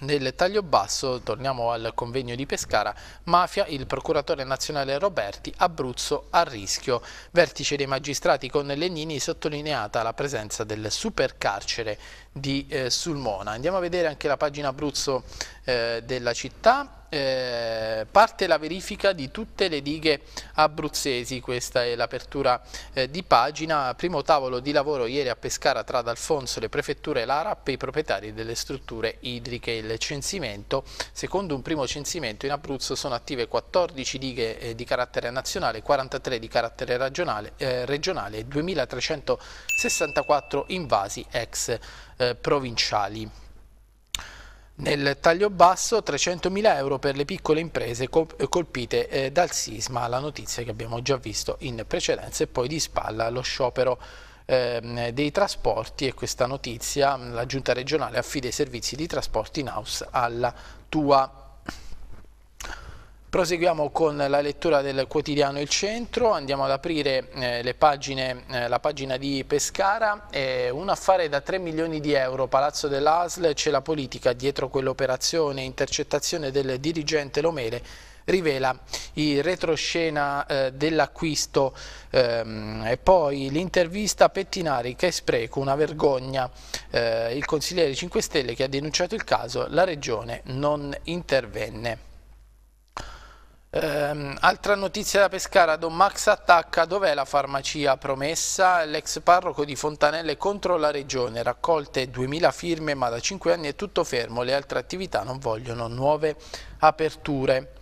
Nel taglio basso torniamo al convegno di Pescara, mafia, il procuratore nazionale Roberti, Abruzzo a rischio. Vertice dei magistrati con Lenini, sottolineata la presenza del supercarcere di eh, Sulmona. Andiamo a vedere anche la pagina Abruzzo eh, della città eh, parte la verifica di tutte le dighe abruzzesi, questa è l'apertura eh, di pagina, primo tavolo di lavoro ieri a Pescara tra D'Alfonso, le prefetture e l'ARAP i proprietari delle strutture idriche, il censimento, secondo un primo censimento in Abruzzo sono attive 14 dighe eh, di carattere nazionale, 43 di carattere regionale, eh, regionale e 2364 invasi ex eh, provinciali. Nel taglio basso 300.000 euro per le piccole imprese colpite eh, dal sisma, la notizia che abbiamo già visto in precedenza e poi di spalla lo sciopero ehm, dei trasporti e questa notizia la giunta regionale affida i servizi di trasporti in house alla tua Proseguiamo con la lettura del quotidiano Il Centro, andiamo ad aprire eh, pagine, eh, la pagina di Pescara, eh, un affare da 3 milioni di euro, Palazzo dell'Asl, c'è la politica dietro quell'operazione, intercettazione del dirigente Lomele rivela il retroscena eh, dell'acquisto ehm, e poi l'intervista Pettinari che è spreco, una vergogna, eh, il consigliere 5 Stelle che ha denunciato il caso, la regione non intervenne. Ehm, altra notizia da Pescara, Don Max attacca, dov'è la farmacia promessa? L'ex parroco di Fontanelle contro la regione, raccolte 2000 firme ma da 5 anni è tutto fermo, le altre attività non vogliono nuove aperture.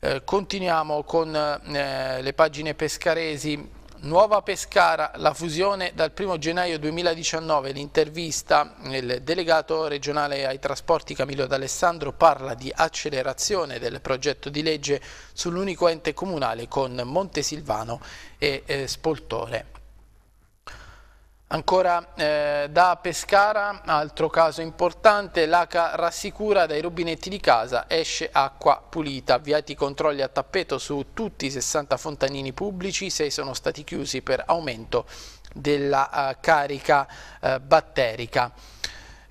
Eh, continuiamo con eh, le pagine pescaresi Nuova Pescara, la fusione dal 1 gennaio 2019, l'intervista il delegato regionale ai trasporti Camillo D'Alessandro parla di accelerazione del progetto di legge sull'unico ente comunale con Montesilvano e eh, Spoltore. Ancora eh, da Pescara, altro caso importante, l'ACA rassicura dai rubinetti di casa esce acqua pulita, avviati controlli a tappeto su tutti i 60 fontanini pubblici, 6 sono stati chiusi per aumento della eh, carica eh, batterica.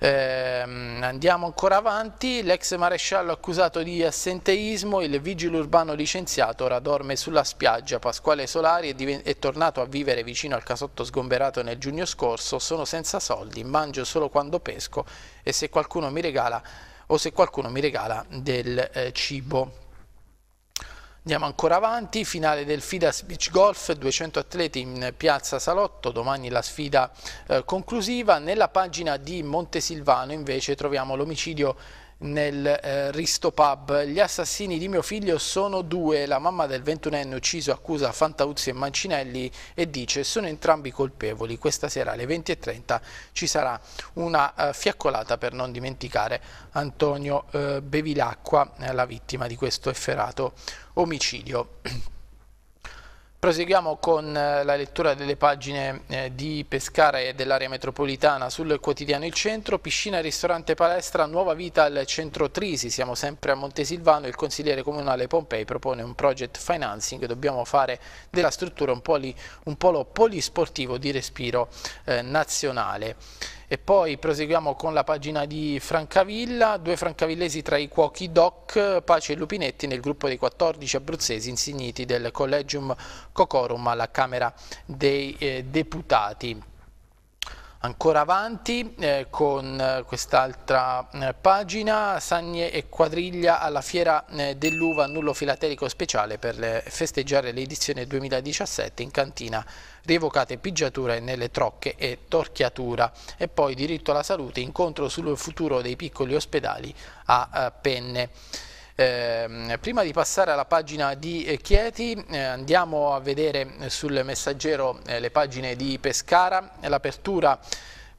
Ehm, andiamo ancora avanti, l'ex maresciallo accusato di assenteismo, il vigile urbano licenziato, ora dorme sulla spiaggia, Pasquale Solari è, è tornato a vivere vicino al casotto sgomberato nel giugno scorso, sono senza soldi, mangio solo quando pesco e se qualcuno mi regala o se qualcuno mi regala del eh, cibo. Andiamo ancora avanti, finale del FIDAS Beach Golf, 200 atleti in piazza Salotto, domani la sfida eh, conclusiva. Nella pagina di Montesilvano invece troviamo l'omicidio nel eh, Risto Pub. Gli assassini di mio figlio sono due, la mamma del 21enne ucciso accusa Fantauzzi e Mancinelli e dice sono entrambi colpevoli. Questa sera alle 20.30 ci sarà una eh, fiaccolata per non dimenticare Antonio eh, Bevilacqua, eh, la vittima di questo efferato omicidio. [CLEARS THROAT] Proseguiamo con eh, la lettura delle pagine eh, di Pescara e dell'area metropolitana sul quotidiano Il Centro, piscina, ristorante, palestra, nuova vita al centro Trisi, siamo sempre a Montesilvano, il consigliere comunale Pompei propone un project financing, dobbiamo fare della struttura un, poli, un polo polisportivo di respiro eh, nazionale. E poi proseguiamo con la pagina di Francavilla, due francavillesi tra i cuochi doc, Pace e Lupinetti nel gruppo dei 14 abruzzesi insigniti del Collegium Cocorum alla Camera dei eh, Deputati ancora avanti eh, con eh, quest'altra eh, pagina, Sagne e quadriglia alla fiera eh, dell'uva nullo filaterico speciale per le, eh, festeggiare l'edizione 2017 in cantina, rievocate pigiature nelle trocche e torchiatura e poi diritto alla salute, incontro sul futuro dei piccoli ospedali a eh, Penne. Eh, prima di passare alla pagina di eh, Chieti eh, andiamo a vedere eh, sul messaggero eh, le pagine di Pescara, l'apertura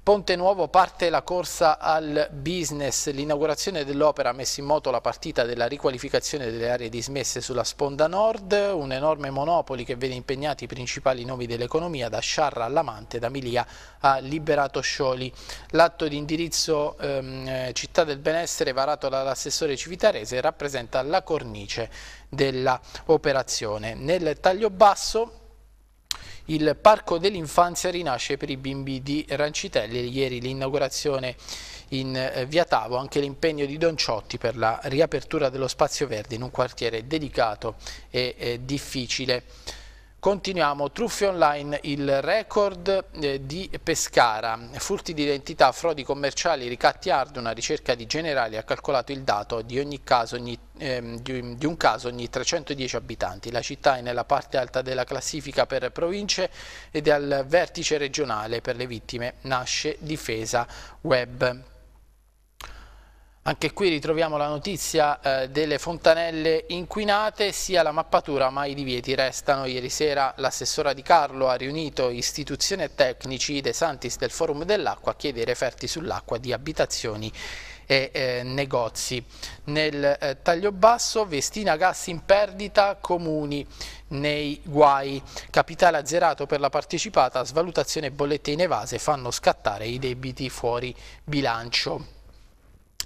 Ponte Nuovo parte la corsa al business, l'inaugurazione dell'opera ha messo in moto la partita della riqualificazione delle aree dismesse sulla sponda nord, un enorme monopoli che vede impegnati i principali nomi dell'economia da Sciarra all'Amante, da Milia a Liberato Scioli. L'atto di indirizzo ehm, Città del Benessere varato dall'assessore Civitarese rappresenta la cornice dell'operazione. Nel taglio basso il Parco dell'Infanzia rinasce per i bimbi di Rancitelli, ieri l'inaugurazione in eh, via Tavo, anche l'impegno di Don Ciotti per la riapertura dello spazio verde in un quartiere dedicato e eh, difficile. Continuiamo, truffe online, il record eh, di Pescara, furti di identità, frodi commerciali, ricatti hard, una ricerca di generali ha calcolato il dato di, ogni caso, ogni, eh, di, di un caso ogni 310 abitanti. La città è nella parte alta della classifica per province ed è al vertice regionale per le vittime, nasce difesa web. Anche qui ritroviamo la notizia eh, delle fontanelle inquinate, sia la mappatura ma i divieti restano. Ieri sera l'assessora Di Carlo ha riunito istituzioni e tecnici De Santis del Forum dell'Acqua a chiedere referti sull'acqua di abitazioni e eh, negozi. Nel eh, taglio basso Vestina Gas in perdita, comuni nei guai. Capitale azzerato per la partecipata, svalutazione e bollette in evase fanno scattare i debiti fuori bilancio.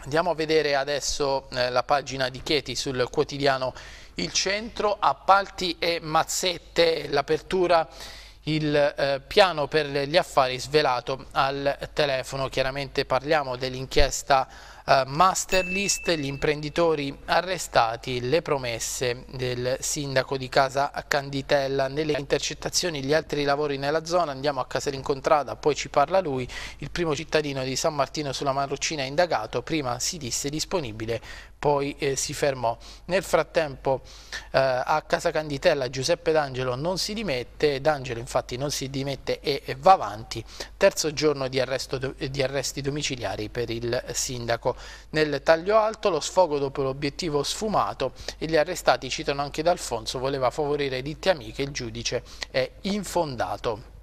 Andiamo a vedere adesso eh, la pagina di Chieti sul quotidiano Il Centro, appalti e mazzette, l'apertura il eh, piano per gli affari svelato al telefono. Chiaramente parliamo dell'inchiesta eh, master list, gli imprenditori arrestati, le promesse del sindaco di Casa Canditella. Nelle intercettazioni gli altri lavori nella zona, andiamo a casa Casarincontrada, poi ci parla lui, il primo cittadino di San Martino sulla Marruccina indagato, prima si disse disponibile poi eh, si fermò. Nel frattempo eh, a Casa Canditella Giuseppe D'Angelo non si dimette, D'Angelo infatti non si dimette e, e va avanti, terzo giorno di, arresto, eh, di, arresti domiciliari per il sindaco. Nel taglio alto lo sfogo dopo l'obiettivo sfumato e gli arrestati citano anche D'Alfonso voleva favorire ditte amiche, il giudice è infondato.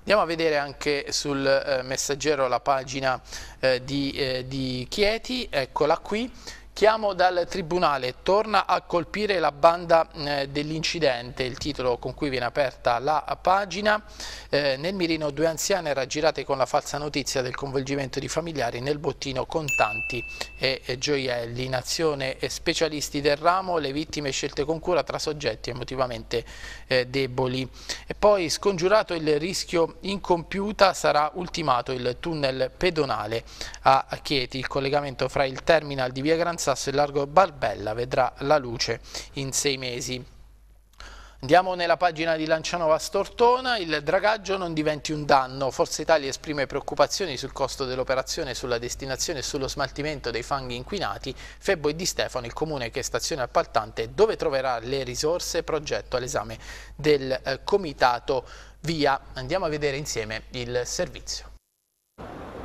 Andiamo a vedere anche sul eh, messaggero la pagina eh, eh, di Chieti, eccola qui. Chiamo dal Tribunale, torna a colpire la banda eh, dell'incidente, il titolo con cui viene aperta la pagina. Eh, nel mirino due anziane raggirate con la falsa notizia del coinvolgimento di familiari nel bottino contanti e gioielli. In azione specialisti del ramo, le vittime scelte con cura tra soggetti emotivamente eh, deboli. E poi scongiurato il rischio incompiuta sarà ultimato il tunnel pedonale a Chieti. Il collegamento fra il terminal di Via Gran Sasso e Largo Barbella vedrà la luce in sei mesi. Andiamo nella pagina di Lancianova Stortona, il dragaggio non diventi un danno. Forza Italia esprime preoccupazioni sul costo dell'operazione, sulla destinazione e sullo smaltimento dei fanghi inquinati. Febbo e Di Stefano, il comune che è stazione appaltante, dove troverà le risorse, progetto all'esame del eh, comitato via. Andiamo a vedere insieme il servizio.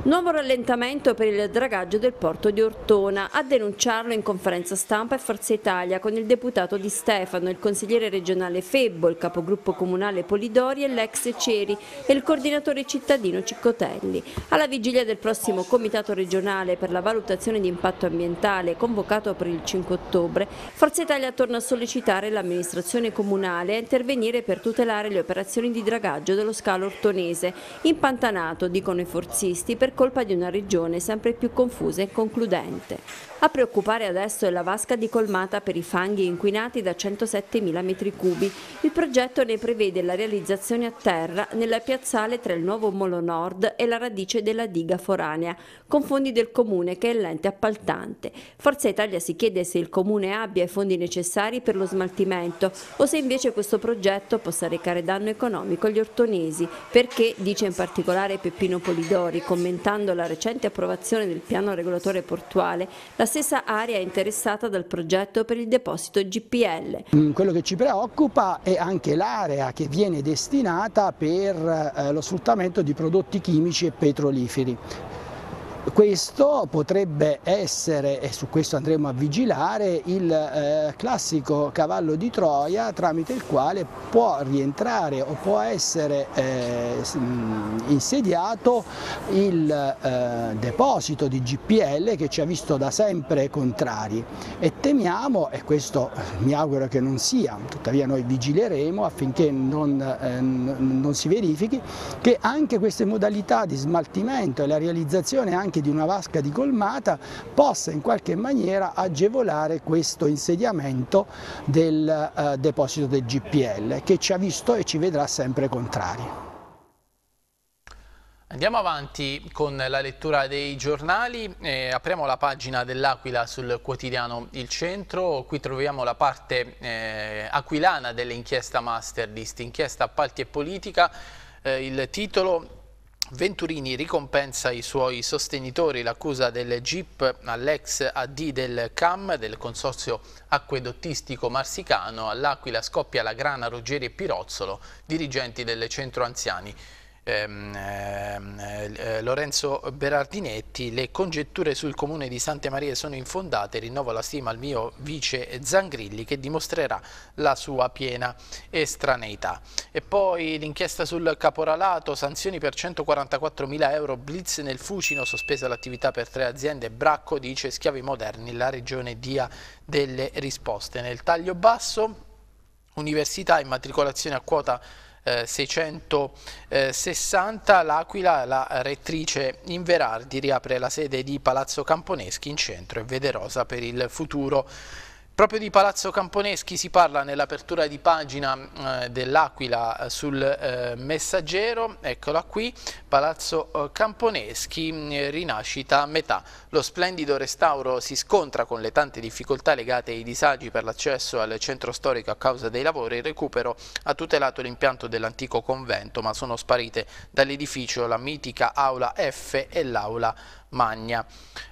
Nuovo rallentamento per il dragaggio del porto di Ortona. A denunciarlo in conferenza stampa è Forza Italia con il deputato Di Stefano, il consigliere regionale Febbo, il capogruppo comunale Polidori e l'ex Ceri e il coordinatore cittadino Ciccotelli. Alla vigilia del prossimo comitato regionale per la valutazione di impatto ambientale convocato per il 5 ottobre, Forza Italia torna a sollecitare l'amministrazione comunale a intervenire per tutelare le operazioni di dragaggio dello scalo ortonese, impantanato, dicono i forzisti, per colpa di una regione sempre più confusa e concludente. A preoccupare adesso è la vasca di colmata per i fanghi inquinati da 107 mila metri cubi. Il progetto ne prevede la realizzazione a terra nella piazzale tra il nuovo Molo Nord e la radice della diga foranea, con fondi del Comune che è l'ente appaltante. Forza Italia si chiede se il Comune abbia i fondi necessari per lo smaltimento o se invece questo progetto possa recare danno economico agli ortonesi, perché, dice in particolare Peppino Polidori, commentando la recente approvazione del piano regolatore portuale, la stessa area interessata dal progetto per il deposito GPL. Mm, quello che ci preoccupa è anche l'area che viene destinata per eh, lo sfruttamento di prodotti chimici e petroliferi. Questo potrebbe essere, e su questo andremo a vigilare, il eh, classico cavallo di Troia tramite il quale può rientrare o può essere eh, mm, insediato il eh, deposito di GPL che ci ha visto da sempre contrari e temiamo, e questo mi auguro che non sia, tuttavia noi vigileremo affinché non, eh, non si verifichi, che anche queste modalità di smaltimento e la realizzazione anche anche di una vasca di colmata possa in qualche maniera agevolare questo insediamento del eh, deposito del GPL che ci ha visto e ci vedrà sempre contrari. Andiamo avanti con la lettura dei giornali, eh, apriamo la pagina dell'Aquila sul quotidiano Il Centro, qui troviamo la parte eh, aquilana dell'inchiesta Masterlist, inchiesta appalti e politica, eh, il titolo Venturini ricompensa i suoi sostenitori, l'accusa del GIP all'ex AD del CAM, del Consorzio Acquedottistico Marsicano, all'Aquila scoppia la grana Ruggeri e Pirozzolo, dirigenti del centro anziani. Ehm, ehm, eh, Lorenzo Berardinetti, le congetture sul comune di Sante Marie sono infondate, rinnovo la stima al mio vice Zangrilli che dimostrerà la sua piena estraneità. E poi l'inchiesta sul caporalato, sanzioni per 144 mila euro, blitz nel Fucino, sospesa l'attività per tre aziende, Bracco dice schiavi moderni, la regione dia delle risposte. Nel taglio basso, università in matricolazione a quota 660 l'Aquila, la rettrice Inverardi riapre la sede di Palazzo Camponeschi in centro e vede rosa per il futuro Proprio di Palazzo Camponeschi si parla nell'apertura di pagina eh, dell'Aquila eh, sul eh, Messaggero, eccola qui, Palazzo Camponeschi, rinascita a metà. Lo splendido restauro si scontra con le tante difficoltà legate ai disagi per l'accesso al centro storico a causa dei lavori. Il recupero ha tutelato l'impianto dell'antico convento, ma sono sparite dall'edificio la mitica aula F e l'aula Magna.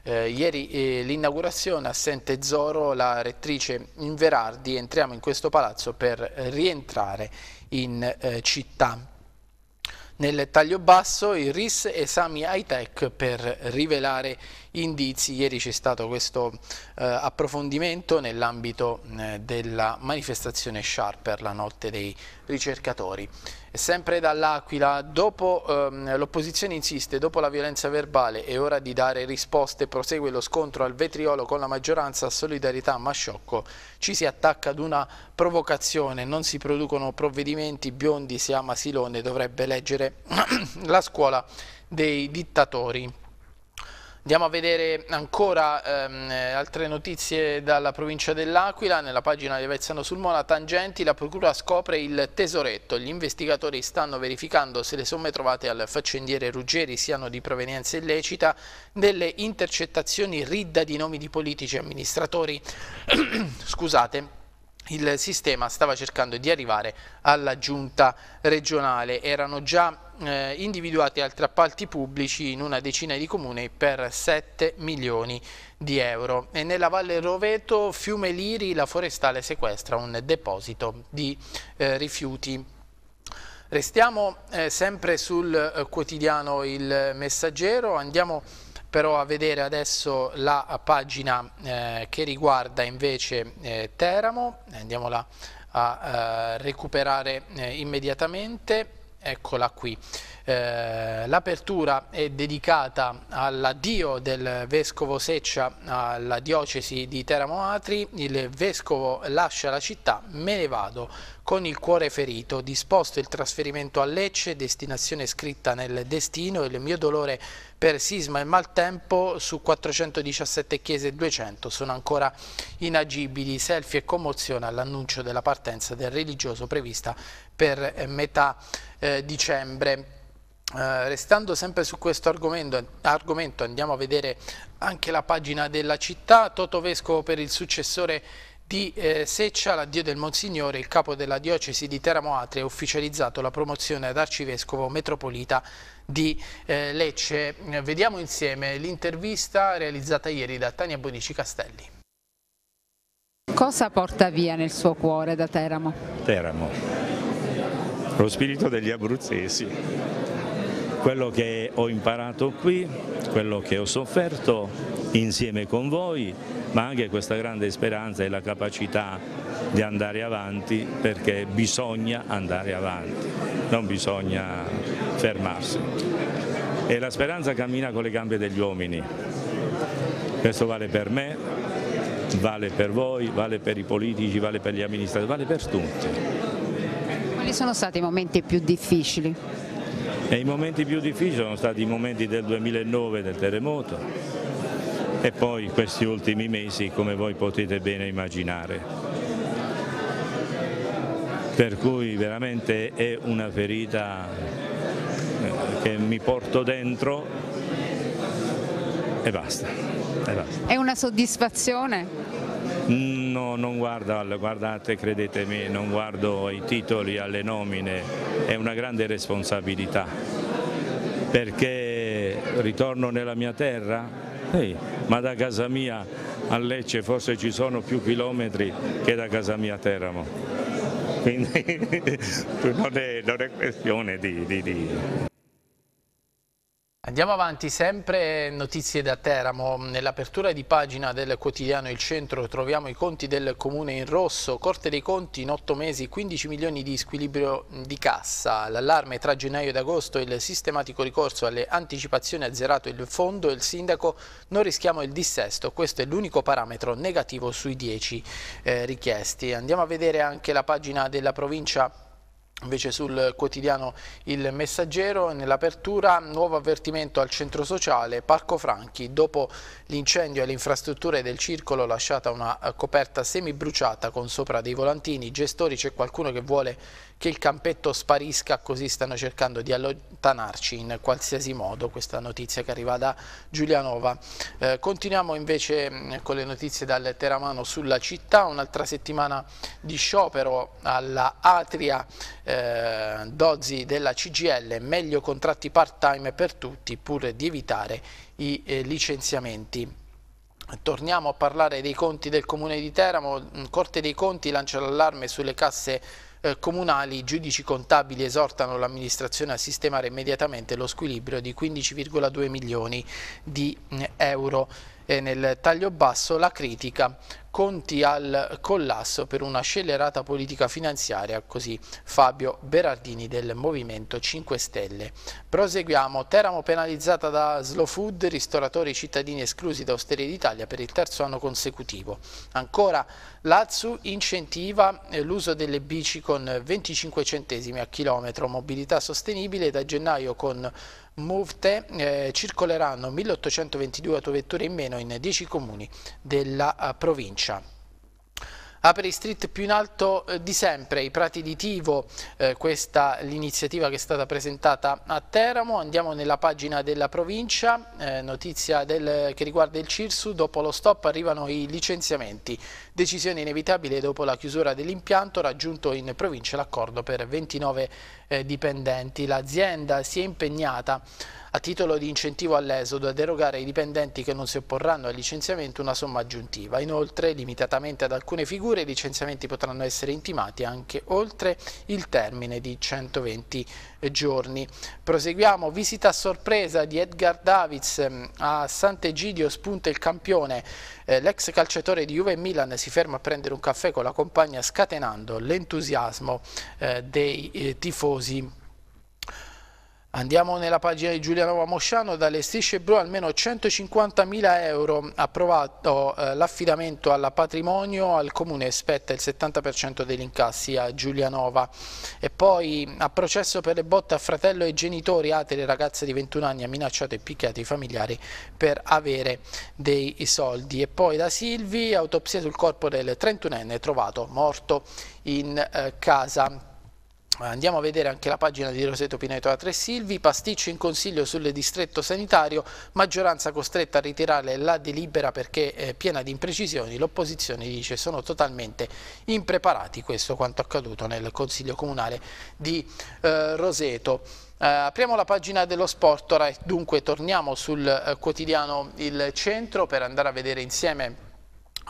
Eh, ieri eh, l'inaugurazione assente Zoro, la rettrice Inverardi, entriamo in questo palazzo per eh, rientrare in eh, città. Nel taglio basso il RIS esami high-tech per rivelare indizi. Ieri c'è stato questo eh, approfondimento nell'ambito eh, della manifestazione Sharper, la notte dei ricercatori. Sempre dall'Aquila, dopo ehm, l'opposizione insiste, dopo la violenza verbale è ora di dare risposte, prosegue lo scontro al vetriolo con la maggioranza, solidarietà ma sciocco, ci si attacca ad una provocazione, non si producono provvedimenti, Biondi si ama Silone, dovrebbe leggere [CLEARS THROAT] la scuola dei dittatori. Andiamo a vedere ancora ehm, altre notizie dalla provincia dell'Aquila, nella pagina di Avezzano sul Mola, Tangenti, la procura scopre il tesoretto, gli investigatori stanno verificando se le somme trovate al faccendiere Ruggeri siano di provenienza illecita, delle intercettazioni ridda di nomi di politici e amministratori, [CLEARS THROAT] scusate, il sistema stava cercando di arrivare alla giunta regionale, erano già eh, individuati altri appalti pubblici in una decina di comuni per 7 milioni di euro. E nella Valle Roveto, Fiume Liri, la forestale sequestra un deposito di eh, rifiuti. Restiamo eh, sempre sul eh, quotidiano Il Messaggero, andiamo però a vedere adesso la pagina eh, che riguarda invece eh, Teramo, andiamola a recuperare immediatamente eccola qui. Eh, L'apertura è dedicata all'addio del Vescovo Seccia alla diocesi di Teramo Atri, il Vescovo lascia la città, me ne vado con il cuore ferito, disposto il trasferimento a Lecce, destinazione scritta nel destino, il mio dolore per sisma e maltempo su 417 chiese e 200 sono ancora inagibili, selfie e commozione all'annuncio della partenza del religioso prevista per eh, metà eh, dicembre. Eh, restando sempre su questo argomento, argomento, andiamo a vedere anche la pagina della città, Toto Vescovo per il successore di eh, Seccia, l'addio del Monsignore, il capo della diocesi di Teramo Atria ha ufficializzato la promozione ad arcivescovo metropolita di eh, Lecce. Vediamo insieme l'intervista realizzata ieri da Tania Bonici Castelli. Cosa porta via nel suo cuore da Teramo? Teramo lo spirito degli abruzzesi. Quello che ho imparato qui, quello che ho sofferto insieme con voi, ma anche questa grande speranza e la capacità di andare avanti perché bisogna andare avanti, non bisogna fermarsi. E la speranza cammina con le gambe degli uomini. Questo vale per me, vale per voi, vale per i politici, vale per gli amministratori, vale per tutti. Quali sono stati i momenti più difficili? E I momenti più difficili sono stati i momenti del 2009 del terremoto e poi questi ultimi mesi come voi potete bene immaginare. Per cui veramente è una ferita eh, che mi porto dentro e basta. E basta. È una soddisfazione? No, non guarda, guardate, credetemi, non guardo ai titoli, alle nomine, è una grande responsabilità perché ritorno nella mia terra, hey, ma da casa mia a Lecce forse ci sono più chilometri che da casa mia a Teramo. Quindi [LAUGHS] non è, non è questione di, di, di... Andiamo avanti, sempre notizie da Teramo. Nell'apertura di pagina del quotidiano Il Centro troviamo i conti del comune in rosso. Corte dei conti in otto mesi 15 milioni di squilibrio di cassa. L'allarme tra gennaio ed agosto, il sistematico ricorso alle anticipazioni ha zerato il fondo e il sindaco non rischiamo il dissesto. Questo è l'unico parametro negativo sui 10 eh, richiesti. Andiamo a vedere anche la pagina della provincia Invece sul quotidiano Il Messaggero, nell'apertura, nuovo avvertimento al centro sociale Parco Franchi. Dopo l'incendio alle infrastrutture del circolo lasciata una eh, coperta semibruciata con sopra dei volantini, gestori c'è qualcuno che vuole che il campetto sparisca, così stanno cercando di allontanarci in qualsiasi modo, questa notizia che arriva da Giulianova. Eh, continuiamo invece mm, con le notizie dal Teramano sulla città, un'altra settimana di sciopero alla Atria, eh, dozzi della CGL, meglio contratti part time per tutti pur di evitare i eh, licenziamenti. Torniamo a parlare dei conti del Comune di Teramo, mm, Corte dei Conti lancia l'allarme sulle casse eh, comunali, i giudici contabili esortano l'amministrazione a sistemare immediatamente lo squilibrio di 15,2 milioni di mm, euro e nel taglio basso la critica conti al collasso per una scellerata politica finanziaria, così Fabio Berardini del Movimento 5 Stelle. Proseguiamo, Teramo penalizzata da Slow Food, ristoratori cittadini esclusi da Osteria d'Italia per il terzo anno consecutivo. Ancora Lazzu incentiva l'uso delle bici con 25 centesimi a chilometro, mobilità sostenibile da gennaio con multe eh, circoleranno 1822 autovetture in meno in 10 comuni della eh, provincia. Apre street più in alto eh, di sempre, i Prati di Tivo, eh, questa l'iniziativa che è stata presentata a Teramo. Andiamo nella pagina della provincia, eh, notizia del, che riguarda il Cirsu, dopo lo stop arrivano i licenziamenti. Decisione inevitabile dopo la chiusura dell'impianto, raggiunto in provincia l'accordo per 29 eh, dipendenti. L'azienda si è impegnata a titolo di incentivo all'esodo a derogare ai dipendenti che non si opporranno al licenziamento una somma aggiuntiva. Inoltre, limitatamente ad alcune figure, Addirittura i licenziamenti potranno essere intimati anche oltre il termine di 120 eh, giorni. Proseguiamo, visita a sorpresa di Edgar Davids ehm, a Sant'Egidio spunta il campione. Eh, l'ex calciatore di Juve e Milan si ferma a prendere un caffè con la compagna scatenando l'entusiasmo eh, dei tifosi Andiamo nella pagina di Giuliano Mosciano, dalle strisce blu almeno 150.000 euro approvato eh, l'affidamento al patrimonio, al comune spetta il 70% degli incassi a Giulianova e poi a processo per le botte a fratello e genitori, atere ragazza di 21 anni ha minacciato e picchiato i familiari per avere dei soldi e poi da Silvi autopsia sul corpo del 31enne trovato morto in eh, casa. Andiamo a vedere anche la pagina di Roseto Pineto a Tre Silvi, pasticcio in consiglio sul distretto sanitario, maggioranza costretta a ritirare la delibera perché è eh, piena di imprecisioni, l'opposizione dice sono totalmente impreparati, questo quanto accaduto nel consiglio comunale di eh, Roseto. Uh, apriamo la pagina dello sport, dunque torniamo sul uh, quotidiano Il Centro per andare a vedere insieme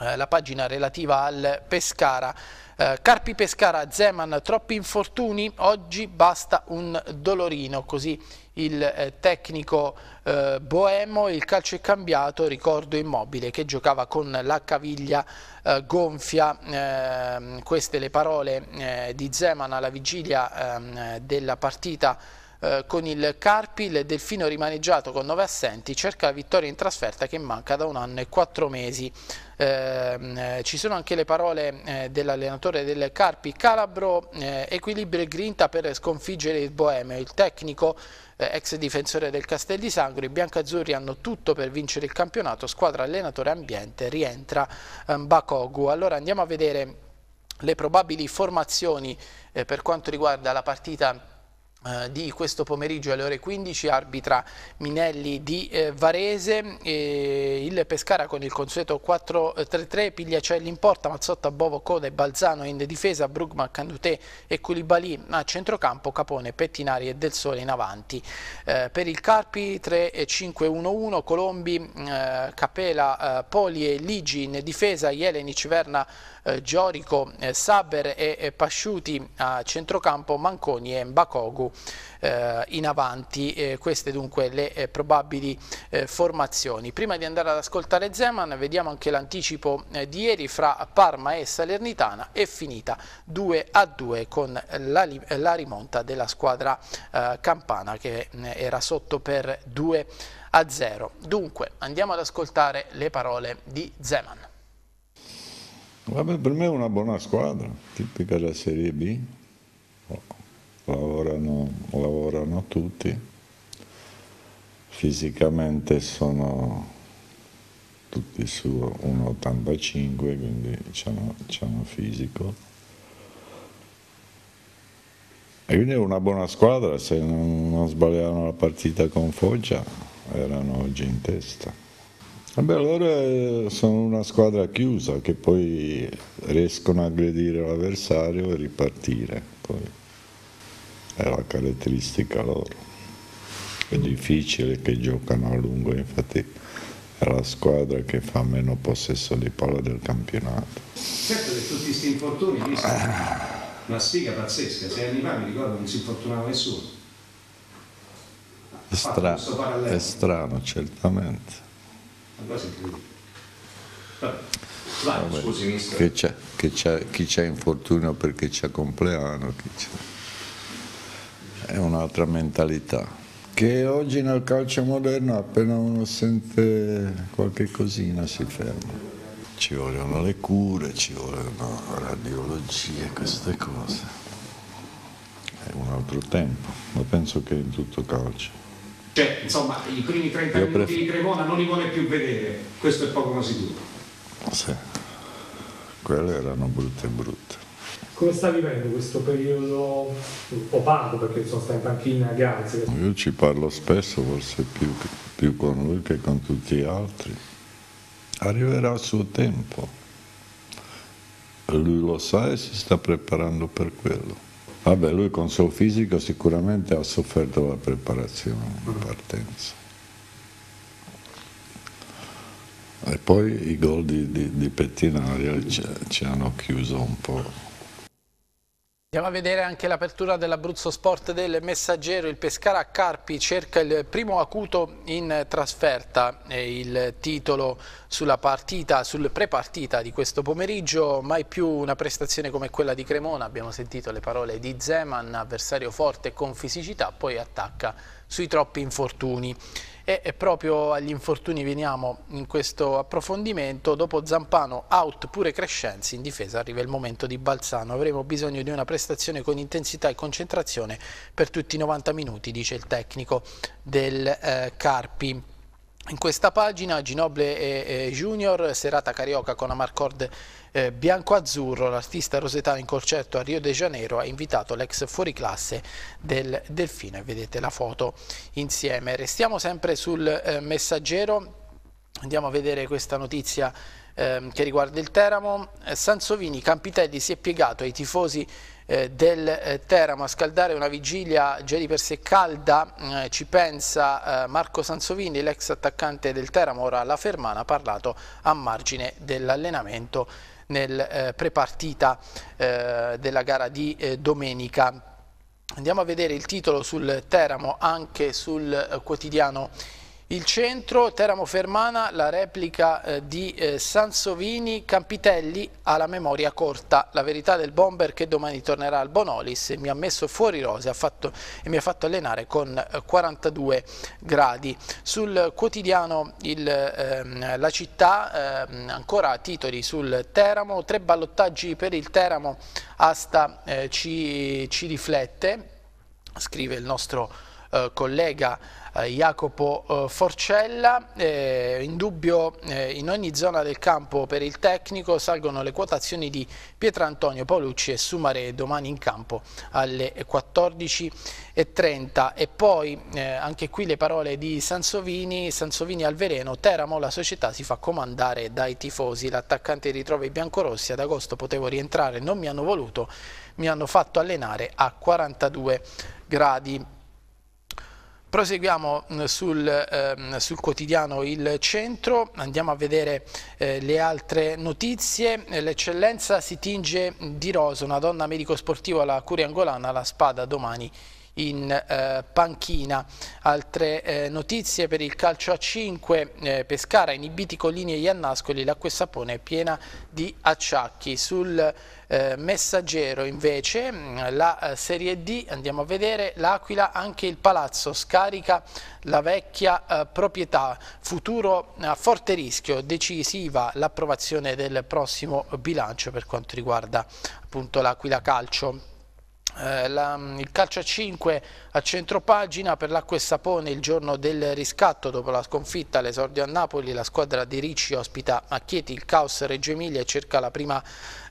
eh, la pagina relativa al Pescara. Eh, Carpi Pescara, Zeman, troppi infortuni, oggi basta un dolorino, così il eh, tecnico eh, boemo, il calcio è cambiato, ricordo immobile che giocava con la caviglia eh, gonfia, ehm, queste le parole eh, di Zeman alla vigilia ehm, della partita eh, con il Carpi, il Delfino rimaneggiato con 9 assenti, cerca la vittoria in trasferta che manca da un anno e 4 mesi. Ehm, eh, ci sono anche le parole eh, dell'allenatore del Carpi Calabro, eh, equilibrio e grinta per sconfiggere il Boemio, il tecnico eh, ex difensore del Castel di Sangro, i biancazzurri hanno tutto per vincere il campionato, squadra allenatore ambiente, rientra eh, Bakogu. Allora andiamo a vedere le probabili formazioni per quanto riguarda la partita eh, di questo pomeriggio alle ore 15 arbitra Minelli di eh, Varese e il Pescara con il consueto 4-3-3 eh, Pigliacelli in porta, Mazzotta, Bovo, Coda e Balzano in difesa, Brugman, Candutè e Culibali a centrocampo Capone, Pettinari e Del Sole in avanti eh, per il Carpi 3-5-1-1 eh, Colombi, mm, eh, Capela, Poli e Ligi in difesa Jelenic, Verna, eh, Giorico, eh, Saber e, e, Pasciuti a centrocampo, Manconi e Mbakogu eh, in avanti. Eh, queste dunque le eh, probabili eh, formazioni. Prima di andare ad ascoltare Zeman vediamo anche l'anticipo di ieri fra Parma e Salernitana è finita 2 a 2 con la, la rimonta della squadra campana che era sotto per 2 a 0. Dunque andiamo ad ascoltare le parole di Zeman. Vabbè, per me è una buona squadra, tipica della Serie B, lavorano, lavorano tutti, fisicamente sono tutti su 1,85, quindi c'è un fisico. E quindi è una buona squadra, se non, non sbagliavano la partita con Foggia erano oggi in testa. Vabbè, loro eh, sono una squadra chiusa che poi riescono a aggredire l'avversario e ripartire. Poi è la caratteristica loro. È difficile che giocano a lungo, infatti è la squadra che fa meno possesso di palla del campionato. Certo che tutti questi infortuni, visto, eh, una sfiga pazzesca, sei anni fa mi ricordo non si infortunava nessuno. È, stra- è strano, certamente quasi cosa incredibile. Vai, Vabbè, scusi, Che c'è, che c'è, chi c'è infortunio perché c'è compleanno, è un'altra mentalità che oggi nel calcio moderno appena uno sente qualche cosina si ferma. Ci vogliono le cure, ci vogliono radiologie, queste cose. È un altro tempo, ma penso che in tutto calcio. Cioè, insomma, i primi 30 Io minuti pref... di Cremona non li vuole più vedere, questo è poco ma sicuro. Sì, quelle erano brutte brutte. Come sta vivendo questo periodo opaco? Perché sono stato in panchina a Io ci parlo spesso, forse più, più con lui che con tutti gli altri. Arriverà il suo tempo. Lui lo sa e si sta preparando per quello. Vabbè, lui con il suo fisico sicuramente ha sofferto la preparazione in partenza. E poi i gol di, di, di Pettinari eh, ci, ci hanno chiuso un po'. Andiamo a vedere anche l'apertura dell'Abruzzo Sport del Messaggero. Il Pescara a Carpi cerca il primo acuto in trasferta. È il titolo sulla partita, sul prepartita di questo pomeriggio. Mai più una prestazione come quella di Cremona. Abbiamo sentito le parole di Zeman, avversario forte con fisicità, poi attacca sui troppi infortuni. E, proprio agli infortuni veniamo in questo approfondimento. Dopo Zampano, out pure Crescenzi, in difesa arriva il momento di Balzano. Avremo bisogno di una prestazione con intensità e concentrazione per tutti i 90 minuti, dice il tecnico del eh, Carpi. In questa pagina Ginoble e, e Junior, serata carioca con Amarcord eh, bianco-azzurro, l'artista rosetano in concerto a Rio de Janeiro ha invitato l'ex fuoriclasse del Delfino vedete la foto insieme. Restiamo sempre sul eh, messaggero, andiamo a vedere questa notizia eh, che riguarda il Teramo. Eh, Sansovini, Campitelli si è piegato ai tifosi eh, del eh, Teramo a scaldare una vigilia già di per sé calda eh, ci pensa eh, Marco Sansovini l'ex attaccante del Teramo ora la Fermana ha parlato a margine dell'allenamento nel eh, prepartita eh, della gara di domenica andiamo a vedere il titolo sul Teramo anche sul quotidiano il centro, Teramo Fermana, la replica eh, di eh, Sansovini, Campitelli alla memoria corta, la verità del bomber che domani tornerà al Bonolis, mi ha messo fuori rose ha fatto, e mi ha fatto allenare con eh, 42 gradi. Sul quotidiano il, ehm, La Città, ehm, ancora titoli sul Teramo, tre ballottaggi per il Teramo, Asta eh, ci, ci riflette, scrive il nostro eh, collega eh, Jacopo eh, Forcella. Eh, in dubbio in ogni zona del campo per il tecnico salgono le quotazioni di Pietrantonio Paolucci e Sumare domani in campo alle 14.30 e poi anche qui le parole di Sansovini, Sansovini al veleno, Teramo la società si fa comandare dai tifosi, l'attaccante ritrova i biancorossi, ad agosto potevo rientrare, non mi hanno voluto, mi hanno fatto allenare a 42 gradi Proseguiamo mm, sul, ehm, sul, quotidiano Il Centro, andiamo a vedere eh, le altre notizie. L'eccellenza si tinge di rosa, una donna medico sportivo alla Curia Angolana, la spada domani in eh, panchina. Altre eh, notizie per il calcio a 5, eh, Pescara, inibiti Collini e gli annascoli l'acqua e sapone è piena di acciacchi. Sul eh, Messaggero invece, mm, la eh, Serie D, andiamo a vedere, l'Aquila, anche il Palazzo scarica la vecchia eh, proprietà, futuro eh, a forte rischio, decisiva l'approvazione del prossimo bilancio per quanto riguarda appunto l'Aquila Calcio. Eh, la, mm, il calcio a 5 a centropagina per l'acqua e sapone il giorno del riscatto dopo la sconfitta all'esordio a Napoli la squadra di Ricci ospita a Chieti il caos Reggio Emilia e cerca la prima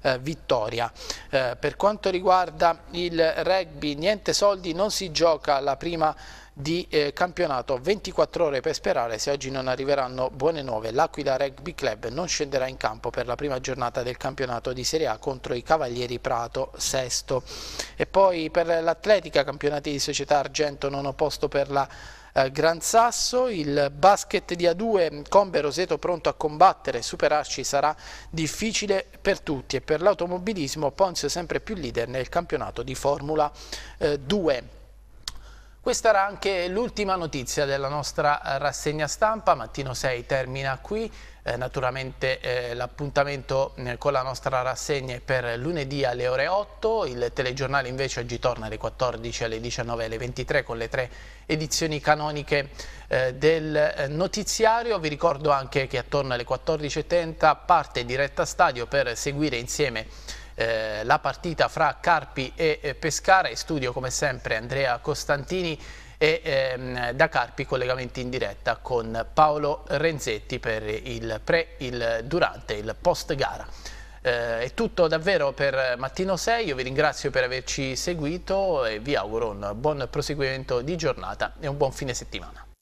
eh, vittoria. Eh, per quanto riguarda il rugby, niente soldi, non si gioca la prima di eh, campionato 24 ore per sperare se oggi non arriveranno buone nuove l'Aquila Rugby Club non scenderà in campo per la prima giornata del campionato di Serie A contro i Cavalieri Prato sesto e poi per l'Atletica campionati di società argento nono posto per la eh, Gran Sasso, il basket di A2 Combe Roseto pronto a combattere, superarci sarà difficile per tutti e per l'automobilismo Ponzio sempre più leader nel campionato di Formula 2. Eh, Questa era anche l'ultima notizia della nostra eh, rassegna stampa, mattino 6 termina qui eh, naturalmente eh, l'appuntamento eh, con la nostra rassegna è per lunedì alle ore 8, il telegiornale invece oggi torna alle 14, alle 19, alle 23 con le tre edizioni canoniche eh, del eh, notiziario. Vi ricordo anche che attorno alle 14.30 parte diretta stadio per seguire insieme eh, la partita fra Carpi e Pescara. In studio come sempre Andrea Costantini e ehm, da Carpi collegamenti in diretta con Paolo Renzetti per il pre, il durante, il post gara. Eh, è tutto davvero per Mattino 6, io vi ringrazio per averci seguito e vi auguro un buon proseguimento di giornata e un buon fine settimana.